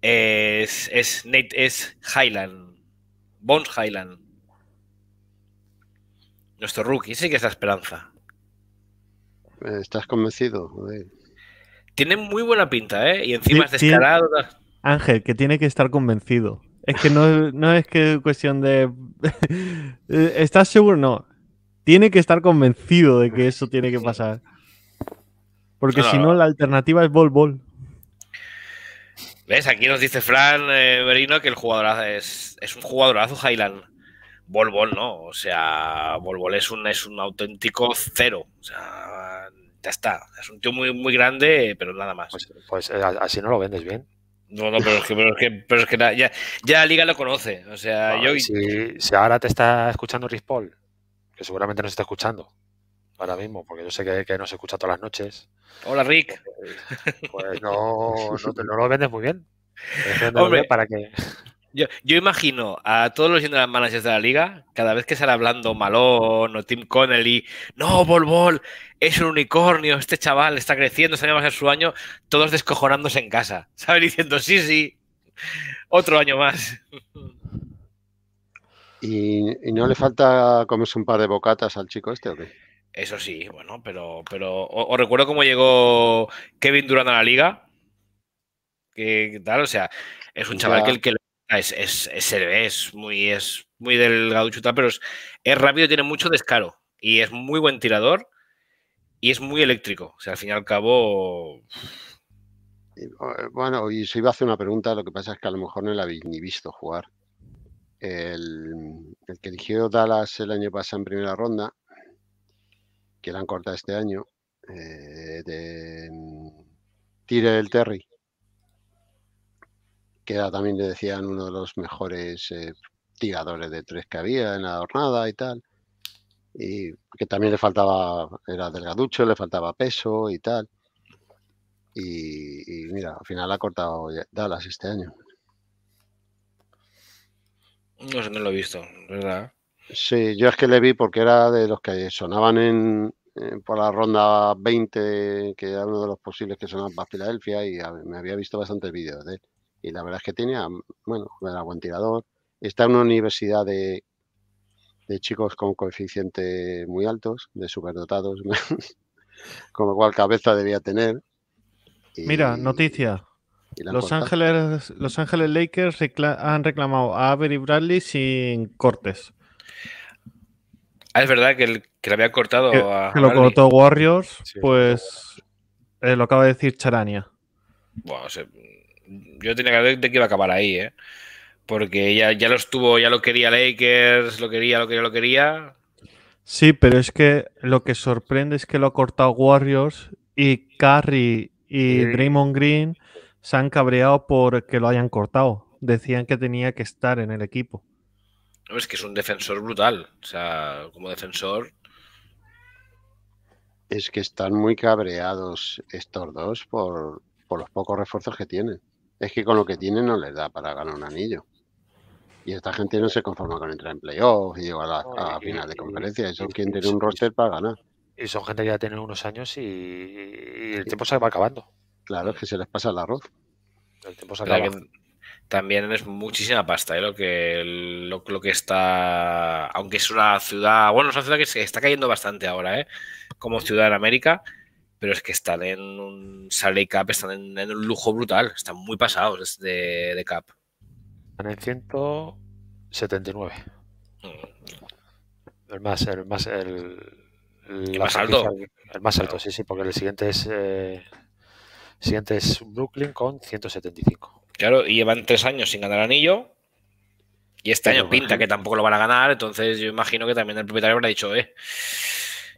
es, es, Nate, es Highland, Bones Highland. Nuestro rookie, sí que es la esperanza. Eh, ¿Estás convencido? Tiene muy buena pinta, ¿eh? Y encima es descarado. Ángel, que tiene que estar convencido. Es que no, es que cuestión de. ¿Estás seguro? No. Tiene que estar convencido de que eso tiene que pasar. Porque si no, la alternativa es vol bol. ¿Ves? Aquí nos dice Fran Verino eh, Berino que el jugador es, es un jugadorazo Highland. Bol bol no. O sea, bol bol es un, es un auténtico cero. O sea, ya está. Es un tío muy, muy grande, pero nada más. pues, pues eh, así no lo vendes bien. No, no, pero es que, ya, liga lo conoce. O sea, yo... si, ahora te está escuchando Rick Paul, que seguramente nos está escuchando ahora mismo, porque yo sé que, que nos escucha todas las noches. Hola, Rick. Pues, pues no, lo vendes muy bien. para que... Yo, imagino a todos los general managers de la liga, cada vez que sale hablando Malón o Tim Connelly, no, Bol Bol, es un unicornio, este chaval está creciendo, este año va a ser su año, todos descojonándose en casa, ¿sabes? Diciendo, sí, sí, otro año más. ¿Y, no le falta comerse un par de bocatas al chico este o qué? Eso sí, bueno, pero, pero os recuerdo cómo llegó Kevin Durant a la liga. Que tal, o sea, es un chaval que el que le es, es, muy, es muy delgado pero es, es rápido, tiene mucho descaro y es muy buen tirador y es muy eléctrico. O sea, al fin y al cabo. Eh, bueno, y se iba a hacer una pregunta, lo que pasa es que a lo mejor no la habéis ni visto jugar. El, que eligió Dallas el año pasado en primera ronda, que la han cortado este año, eh, de mm, Tire el Terry que también, le decían, uno de los mejores eh, tiradores de tres que había en la jornada y tal. Y que también le faltaba, era delgaducho, le faltaba peso y tal. Y, mira, al final ha cortado Dallas este año. No no lo he visto, ¿verdad? Sí, yo es que le vi porque era de los que sonaban en, eh, por la ronda 20, que era uno de los posibles que sonaban para Filadelfia y me había visto bastantes vídeos de él y la verdad es que tenía, bueno, era buen tirador. Está en una universidad de, chicos con coeficientes muy altos, de superdotados, con lo cual cabeza debía tener. Mira, noticia. Los Ángeles, Los Ángeles Lakers han reclamado a Avery Bradley sin cortes. Ah, es verdad que, el, que le había cortado a. Que lo cortó Warriors, pues eh, lo acaba de decir Charania. Bueno, se, yo tenía que ver que iba a acabar ahí, ¿eh? Porque ya, ya lo estuvo, ya lo quería Lakers, lo quería, lo quería, lo quería. Sí, pero es que lo que sorprende es que lo ha cortado Warriors y Curry y Draymond Green se han cabreado porque lo hayan cortado. Decían que tenía que estar en el equipo. es que es un defensor brutal. O sea, como defensor. Es que están muy cabreados estos dos por, por los pocos refuerzos que tienen es que con lo que tienen no les da para ganar un anillo. Y esta gente no se conforma con entrar en playoffs y llegar a, final de conferencia. son quien tiene un roster para ganar. Y son gente que ya tiene unos años y, el tiempo se va acabando. Claro, es que se les pasa el arroz. El tiempo se acaba. También es muchísima pasta ¿eh? lo, que, lo, que está. Aunque es una ciudad. Bueno, ciudad que se está cayendo bastante ahora, ¿eh? como ciudad en América pero es que están en un Sale cap, están en, un lujo brutal, están muy pasados de, de cap. Están en 179. Mm. El más, el más, más alto. El más alto, sí, sí, porque el siguiente es eh, siguiente es Brooklyn con 175. Claro, y llevan tres años sin ganar anillo. Y este año pinta que tampoco lo van a ganar, entonces yo imagino que también el propietario habrá dicho, eh,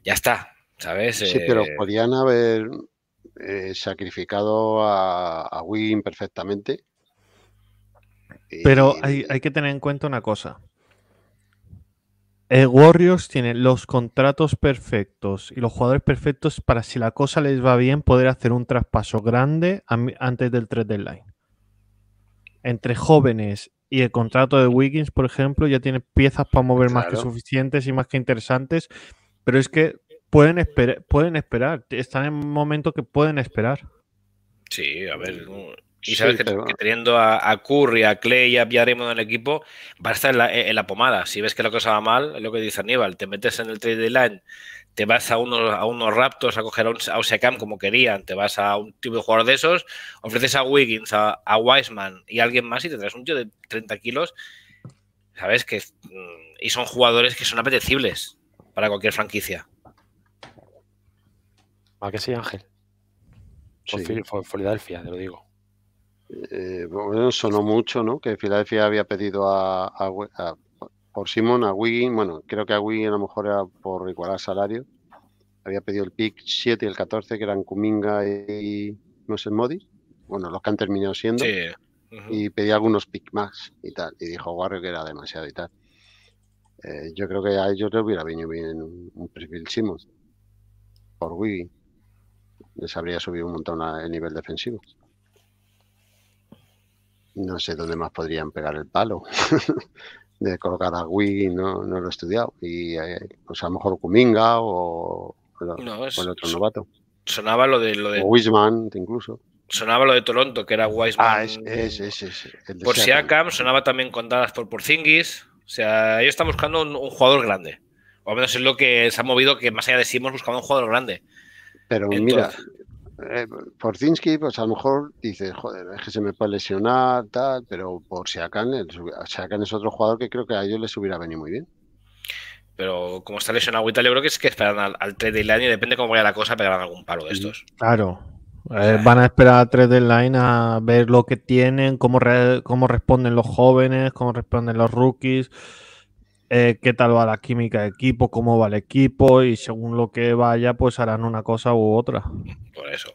ya está, Sí, pero eh, podían haber eh, sacrificado a, a perfectamente. Pero hay, que tener en cuenta una cosa. El Warriors tiene los contratos perfectos y los jugadores perfectos para si la cosa les va bien poder hacer un traspaso grande antes del 3 deadline line. Entre jóvenes y el contrato de Wiggins, por ejemplo, ya tiene piezas para mover más que suficientes y más que interesantes. Pero es que pueden, esperar, están en un momento que pueden esperar. Sí, a ver. Y sabes que, teniendo a, Curry, a Clay y a Viaremo en el equipo, va a estar en la, pomada. Si ves que la cosa va mal, es lo que dice Aníbal, te metes en el trade line, te vas a unos, a unos Raptors a coger a un como querían, te vas a un tipo de jugador de esos, ofreces a Wiggins, a, Wiseman y a alguien más y te traes un tío de 30 kilos, ¿sabes? que mm, Y son jugadores que son apetecibles para cualquier franquicia. ¿A que sí, Ángel? sí. Filadelfia, te lo digo. Eh, sonó mucho, ¿no? Que Filadelfia había pedido a, por Simón, a Wiggin, bueno, creo que a Wiggin a lo mejor era por igualar salario. Había pedido el pick 7 y el 14, que eran Kuminga y ¿No sé Modi. Bueno, los que han terminado siendo. Sí. Y pedía algunos pick más y tal. Y dijo Warrior que era demasiado y tal. Eh, yo creo que a ellos les hubiera venido bien un, un perfil Simon por Wiggin les habría subido un montón el nivel defensivo. No sé dónde más podrían pegar el palo. de colocar a Wiggy no, no, lo he estudiado. Y eh, pues a lo mejor Kuminga o, o, el otro novato. Sonaba lo de lo de. incluso. Sonaba lo de Toronto, que era Wiseman. Ah, es, es, es, Por si sonaba también con Dallas por Porzingis. O sea, ellos están buscando un, jugador grande. O al menos es lo que se ha movido, que más allá de hemos buscado un jugador grande. Pero mira, eh, Porzinski, pues a lo mejor dice, joder, es que se me puede lesionar, tal, pero por Siakan, Siakan es otro jugador que creo que a ellos les hubiera venido muy bien. Pero como está lesionado y tal, yo creo que es que esperan al, 3 d line y depende cómo vaya la cosa, pegarán algún paro de estos. Claro. Eh, van a esperar a 3 d line a ver lo que tienen, cómo, cómo responden los jóvenes, cómo responden los rookies. Eh, qué tal va la química de equipo, cómo va el equipo y según lo que vaya, pues harán una cosa u otra. Por eso.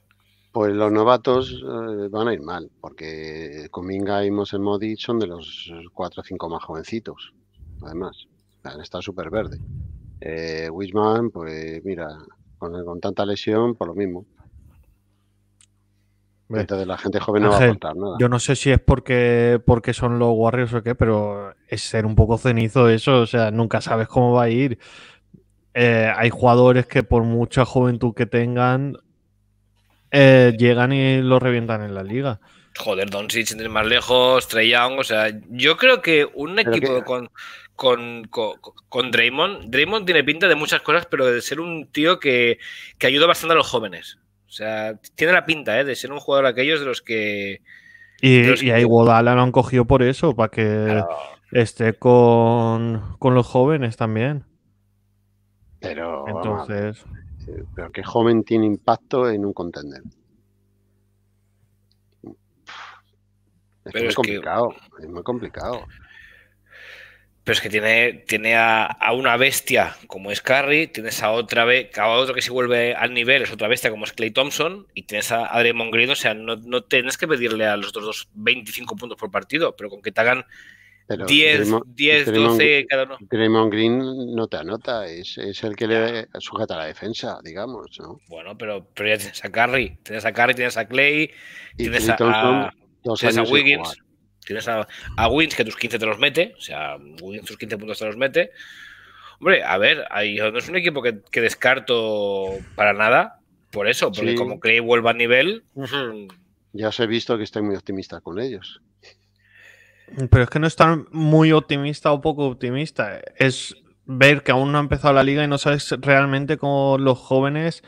Pues los novatos eh, van a ir mal, porque Cominga y Modi son de los cuatro o cinco más jovencitos, además. Está súper verde. Eh, Wisman, pues mira, con, con tanta lesión, por lo mismo. Entonces la gente joven no va a Yo no sé si es porque, porque son los Warriors o qué, pero es ser un poco cenizo eso, o sea, nunca sabes cómo va a ir. Eh, hay jugadores que por mucha juventud que tengan, eh, llegan y lo revientan en la liga. Joder, Doncic sin más lejos, Trey Young, o sea, yo creo que un equipo Con, con, con, con, Draymond, Draymond tiene pinta de muchas cosas, pero de ser un tío que, que ayuda bastante a los jóvenes. O sea, tiene la pinta ¿eh? de ser un jugador aquellos de los que. Y, ahí y a lo han cogido por eso, para que esté con, los jóvenes también. Pero. Entonces. pero qué joven tiene impacto en un contender. Es, complicado, es muy complicado. Pero es que tiene, tiene a, una bestia como es Curry, tienes a otra cada otro que se vuelve al nivel, es otra bestia como es Clay Thompson, y tienes a, Draymond Green, o sea, no, no tienes que pedirle a los otros dos 25 puntos por partido, pero con que te hagan 10, 12 cada uno. Draymond Green no te anota, es, el que le sujeta a la defensa, digamos, ¿no? Bueno, pero, pero ya tienes a Curry, tienes a Curry, tienes a Clay, tienes a Wiggins. Tienes a, a, Wins que tus 15 te los mete, o sea, Wins tus 15 puntos te los mete. Hombre, a ver, no es un equipo que, descarto para nada, por eso, porque como Clay vuelva a nivel. Ya os he visto que estoy muy optimista con ellos. Pero es que no están muy optimista o poco optimista. Es ver que aún no ha empezado la liga y no sabes realmente cómo los jóvenes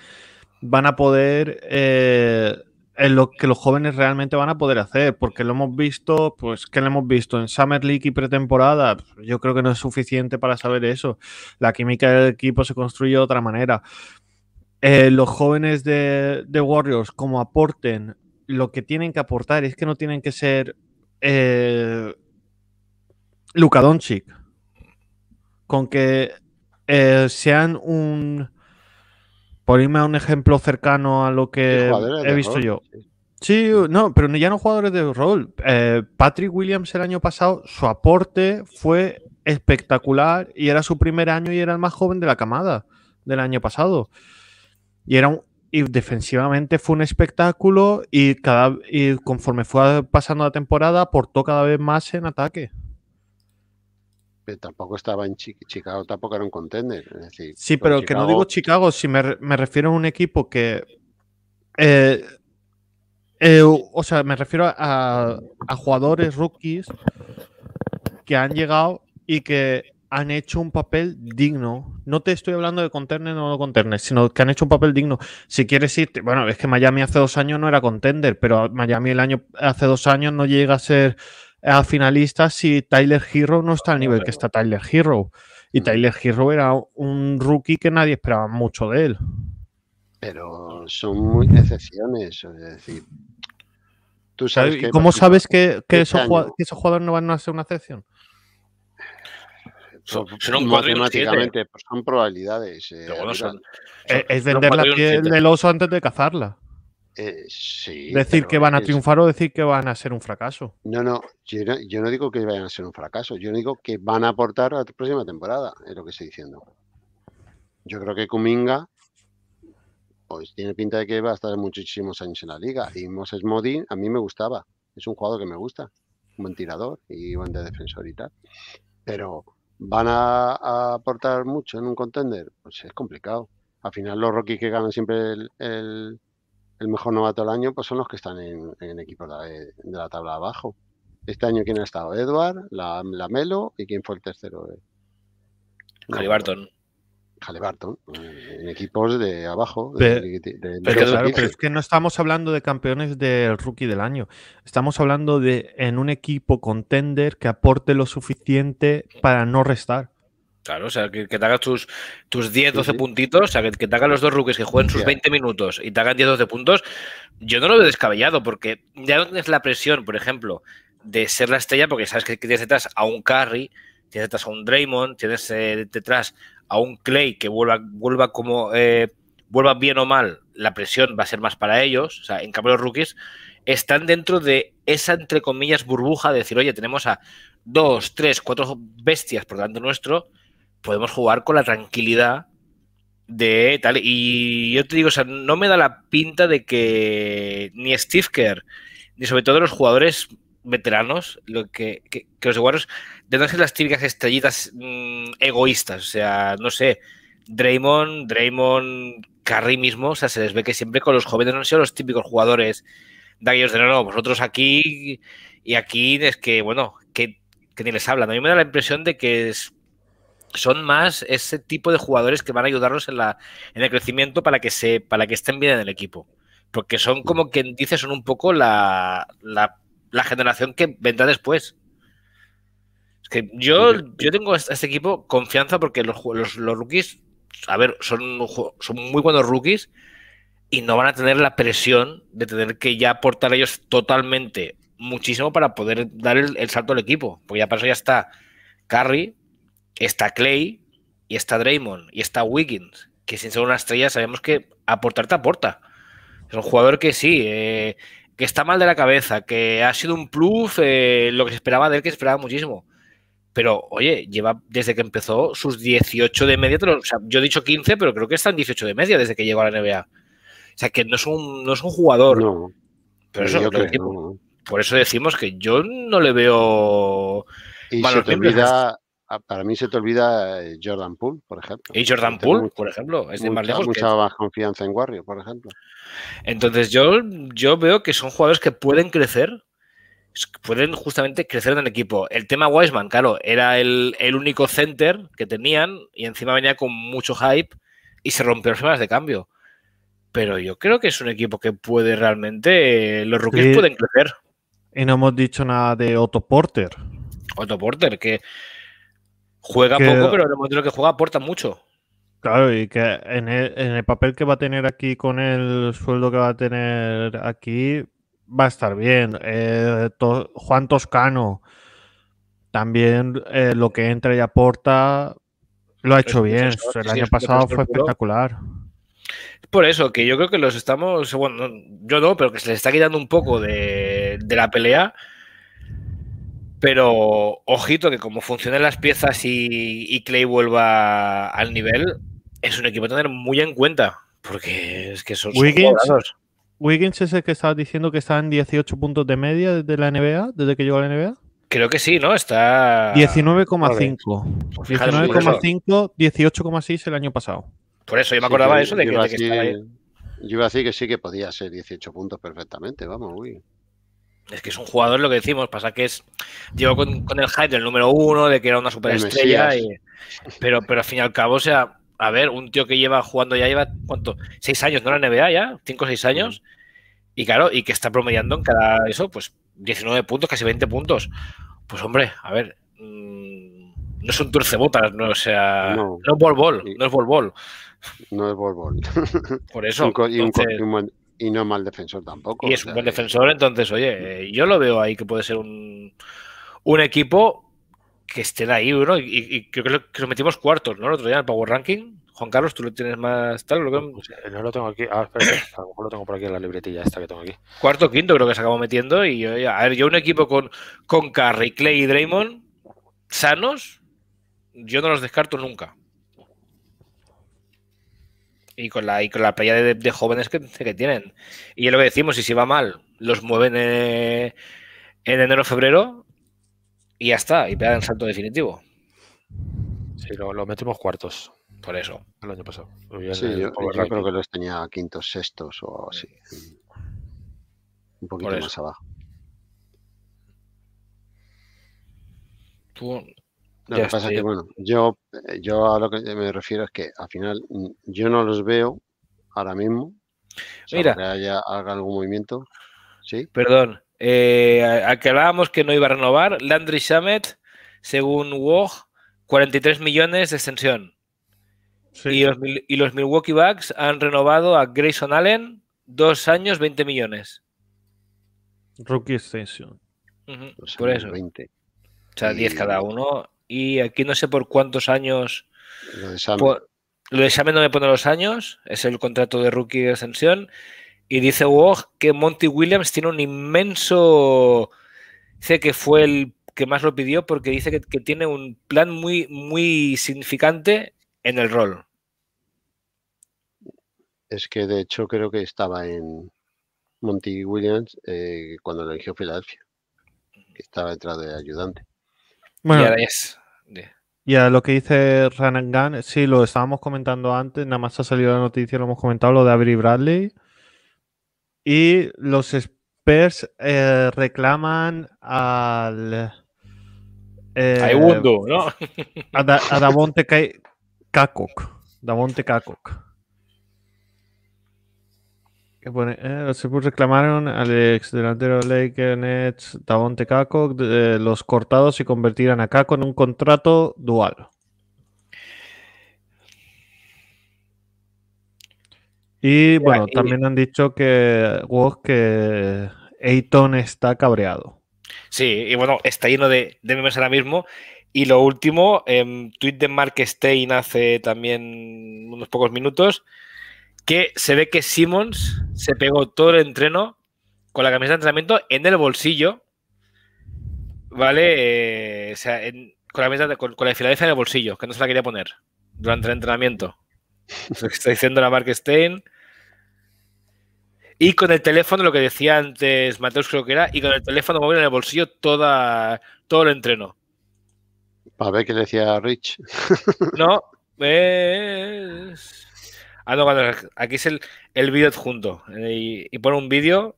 van a poder. Eh, en lo que los jóvenes realmente van a poder hacer, porque lo hemos visto, pues, que lo hemos visto? En Summer League y pretemporada, pues, yo creo que no es suficiente para saber eso. La química del equipo se construye de otra manera. Eh, los jóvenes de, de, Warriors, como aporten lo que tienen que aportar, es que no tienen que ser eh, Luka Doncic. Con que eh, sean un por irme a un ejemplo cercano a lo que he visto yo. Sí. no, pero ya no jugadores de rol. Eh, Patrick Williams el año pasado, su aporte fue espectacular y era su primer año y era el más joven de la camada del año pasado. Y era un, y defensivamente fue un espectáculo y cada y conforme fue pasando la temporada aportó cada vez más en ataque tampoco estaba en Chicago, tampoco era un contender. sí, pero que no digo Chicago, si me, refiero a un equipo que. Eh, eh, o sea, me refiero a, jugadores rookies que han llegado y que han hecho un papel digno. No te estoy hablando de contender o no contender, sino que han hecho un papel digno. Si quieres irte, bueno, es que Miami hace dos años no era contender, pero Miami el año hace dos años no llega a ser a finalistas si Tyler Hero no está al nivel que está Tyler Hero. Y mm. Tyler Hero era un rookie que nadie esperaba mucho de él. Pero son muy excepciones, es decir. ¿Tú sabes ¿Cómo sabes este que, esos jugadores no van a ser una excepción? Pues, matemáticamente, pues son probabilidades. Eh, e, es, es vender la piel del oso antes de cazarla. Eh, decir que van a triunfar o decir que van a ser un fracaso. No, no yo, no, digo que vayan a ser un fracaso, yo digo que van a aportar a la próxima temporada, es lo que estoy diciendo. Yo creo que Kuminga pues, tiene pinta de que va a estar muchísimos años en la liga y Moses Modin a mí me gustaba, es un jugador que me gusta, un buen tirador y buen de defensor y tal, pero van a, aportar mucho en un contender, pues es complicado. Al final los rookies que ganan siempre el el mejor novato del año pues son los que están en, en equipos de, la tabla de abajo. Este año, ¿quién ha estado? Edward, la, Melo y ¿quién fue el tercero? Jale eh, Barton, eh, en equipos de abajo. pero, es que no estamos hablando de campeones del rookie del año. Estamos hablando de en un equipo contender que aporte lo suficiente para no restar. Claro, o sea, que, que te hagas tus, tus 10, 12 puntitos, o sea, que, te hagan los dos rookies que jueguen sus 20 minutos y te hagan 10, 12 puntos, yo no lo veo descabellado porque ya no tienes la presión, por ejemplo, de ser la estrella porque sabes que tienes detrás a un Curry, tienes detrás a un Draymond, tienes eh, detrás a un Clay que vuelva, vuelva como... Eh, vuelva bien o mal, la presión va a ser más para ellos. O sea, en cambio los rookies están dentro de esa, entre comillas, burbuja de decir, oye, tenemos a dos, tres, cuatro bestias por delante nuestro podemos jugar con la tranquilidad de tal. Y yo te digo, o sea, no me da la pinta de que ni Steve Kerr, ni sobre todo los jugadores veteranos, lo que, que, los jugadores de no ser las típicas estrellitas mm, egoístas. O sea, no sé, Draymond, Draymond, Curry mismo, o sea, se les ve que siempre con los jóvenes no han sido los típicos jugadores de de no, no, vosotros aquí y aquí es que, bueno, que, que ni les hablan. A mí me da la impresión de que es son más ese tipo de jugadores que van a ayudarnos en, la, en el crecimiento para que, se, para que estén bien en el equipo. Porque son como quien dice, son un poco la, la, generación que vendrá después. Es que yo, yo tengo a este equipo confianza porque los, los, rookies, a ver, son, son muy buenos rookies y no van a tener la presión de tener que ya aportar a ellos totalmente muchísimo para poder dar el, salto al equipo. Porque ya para eso ya está Carrie está Clay y está Draymond y está Wiggins, que sin ser una estrella sabemos que aportar te aporta. Es un jugador que sí, eh, que está mal de la cabeza, que ha sido un plus, eh, lo que se esperaba de él, que esperaba muchísimo. Pero, oye, lleva desde que empezó sus 18 de media, yo he dicho 15, pero creo que están 18 de media desde que llegó a la NBA. O sea, que no es un, no es un jugador. pero eso, Por eso decimos que yo no le veo... Y Ah, para mí se te olvida eh, Jordan Poole, por ejemplo. Y Jordan Poole, por ejemplo, es de más lejos. Mucha más este? confianza en Warrior, por ejemplo. Entonces yo, yo veo que son jugadores que pueden crecer, pueden justamente crecer en el equipo. El tema Wiseman, claro, era el, único center que tenían y encima venía con mucho hype y se rompió las semanas de cambio. Pero yo creo que es un equipo que puede realmente, eh, los rookies pueden crecer. Y no hemos dicho nada de Otto Porter. Otto Porter, que Juega poco, pero lo momento que juega aporta mucho. Claro, y que en el, papel que va a tener aquí con el sueldo que va a tener aquí, va a estar bien. Eh, Juan Toscano, también eh, lo que entra y aporta, lo ha hecho bien. El año pasado fue espectacular. Por eso, que yo creo que los estamos, bueno, yo no, pero que se les está quitando un poco de la pelea pero ojito que como funcionan las piezas y, Clay vuelva al nivel, es un equipo a tener muy en cuenta. Porque es que son, Wiggins, Wiggins es el que estaba diciendo que está en 18 puntos de media desde la NBA, desde que llegó a la NBA. Creo que sí, ¿no? Está. 19,5. 19,5, 18,6 el año pasado. Por eso, yo me acordaba de eso, de que, Yo iba a decir que sí que podía ser 18 puntos perfectamente, vamos, Wiggins. Es que es un jugador, lo que decimos, pasa que es. Llegó con, el hype el número uno, de que era una superestrella. pero, pero al fin y al cabo, o sea, a ver, un tío que lleva jugando ya lleva, ¿cuánto? Seis años, ¿no? La NBA ya, cinco o seis años. Y claro, y que está promediando en cada eso, pues 19 puntos, casi 20 puntos. Pues hombre, a ver, mm, no es un turcebotas, no, o sea, no, es bol, no es bol, No es bol, Por eso. Y un, y no mal defensor tampoco. Y es un buen defensor, entonces, oye, eh, yo lo veo ahí que puede ser un, un equipo que esté ahí, ¿no? Y, creo que, lo, nos metimos cuartos, ¿no? El otro día en el Power Ranking. Juan Carlos, tú lo tienes más tal. Pues, pues, eh, no lo tengo aquí. Ah, espera, a lo mejor lo tengo por aquí en la libretilla esta que tengo aquí. Cuarto, quinto creo que se acabó metiendo. Y yo, a ver, yo un equipo con, con Curry, Clay y Draymond sanos, yo no los descarto nunca y con la, y con la playa de, jóvenes que, tienen. Y es lo que decimos, y si va mal, los mueven en, enero enero febrero y ya está, y pegan salto definitivo. Sí, lo, metimos cuartos. Por eso. El año pasado. sí, yo, creo que los tenía quintos, sextos o así. Un poquito más abajo. Tú, que pasa que, bueno, yo, eh, yo a lo que me refiero es que al final mm, yo no los veo ahora mismo. Mira. Que haya, haga algún movimiento. Sí. Perdón. Eh, Acabábamos que no iba a renovar, Landry Shamet, según WOG, 43 millones de extensión. Y, los, Milwaukee Bucks han renovado a Grayson Allen dos años, 20 millones. Rookie extension. por eso. O sea, 10 cada uno y aquí no sé por cuántos años. Lo de no me pone los años, es el contrato de rookie de ascensión Y dice Wog que Monty Williams tiene un inmenso. Dice que fue el que más lo pidió porque dice que, tiene un plan muy, muy significante en el rol. Es que de hecho creo que estaba en Monty Williams eh, cuando lo eligió Filadelfia, que estaba detrás de ayudante. Bueno, y a lo que dice Ranangan, sí, lo estábamos comentando antes, nada más ha salido la noticia, lo hemos comentado, lo de Avery Bradley. Y los Spurs eh, reclaman al. Eh, ¿no? A, da, a Davonte Kakok. Davonte Kakok. Que eh, los reclamaron al ex delantero Lake Nets Davonte Caco eh, los cortados y convertirán a con en un contrato dual. Y bueno, también han dicho que Eighton que Ayton está cabreado. Sí, y bueno, está lleno de, memes ahora mismo. Y lo último, eh, em, tweet de Mark Stein hace también unos pocos minutos que se ve que Simmons se pegó todo el entreno con la camiseta de entrenamiento en el bolsillo, ¿vale? Eh, o sea, con, la camiseta con, la en el bolsillo, que no se la quería poner durante el entrenamiento. Lo que está diciendo la Mark Stein. Y con el teléfono, lo que decía antes Mateus, creo que era, y con el teléfono móvil en el bolsillo todo el entreno. Para ver qué decía Rich. No, es... Ah, no, aquí es el, el vídeo adjunto. Eh, y, pone un vídeo,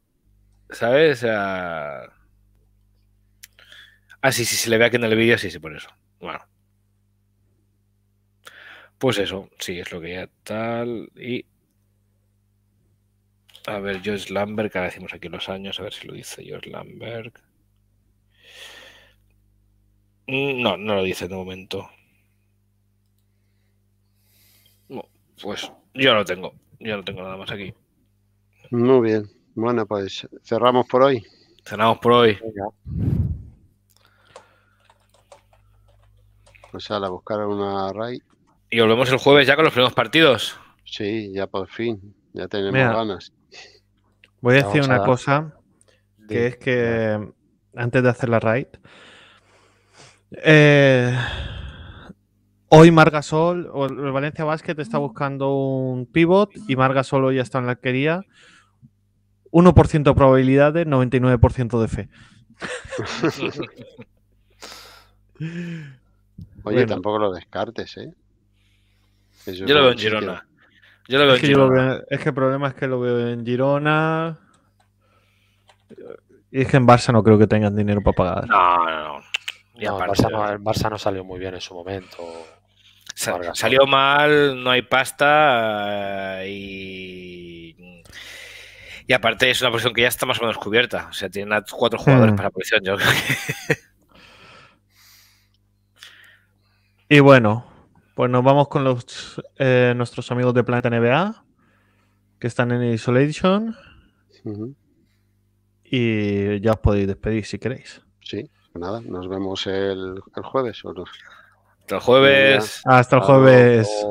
¿sabes? Ah, sí, sí, se le ve aquí en el vídeo, sí, sí, por eso. Bueno. Pues eso, sí, es lo que ya tal. Y. A ver, George Lambert, ahora decimos aquí los años, a ver si lo dice George Lambert. Mm, no, no lo dice de momento. No, pues yo no tengo. Yo no tengo nada más aquí. Muy bien. Bueno, pues cerramos por hoy. Cerramos por hoy. Pues a la buscar una raid. Y volvemos el jueves ya con los primeros partidos. Sí, ya por fin. Ya tenemos ganas. Voy a decir una cosa, que es que antes de hacer la RAID, eh, Hoy Margasol, el Valencia Basket está buscando un pivot y Marga Margasol hoy ya está en la alquería. 1% de probabilidades, 99% de fe. Oye, tampoco lo descartes, ¿eh? Yo, lo veo en Girona. es, que el problema es que lo veo en Girona. Y es que en Barça no creo que tengan dinero para pagar. No, no, no. Barça no Barça no salió muy bien en su momento salió mal, no hay pasta eh, y. aparte es una posición que ya está más o menos cubierta. O sea, tienen cuatro jugadores hmm. para posición, yo Y bueno, pues nos vamos con los eh, nuestros amigos de Planeta NBA, que están en Isolation. Y ya os podéis despedir si queréis. Sí, pues nada, nos vemos el, jueves o no. Hasta el jueves. Hasta el jueves.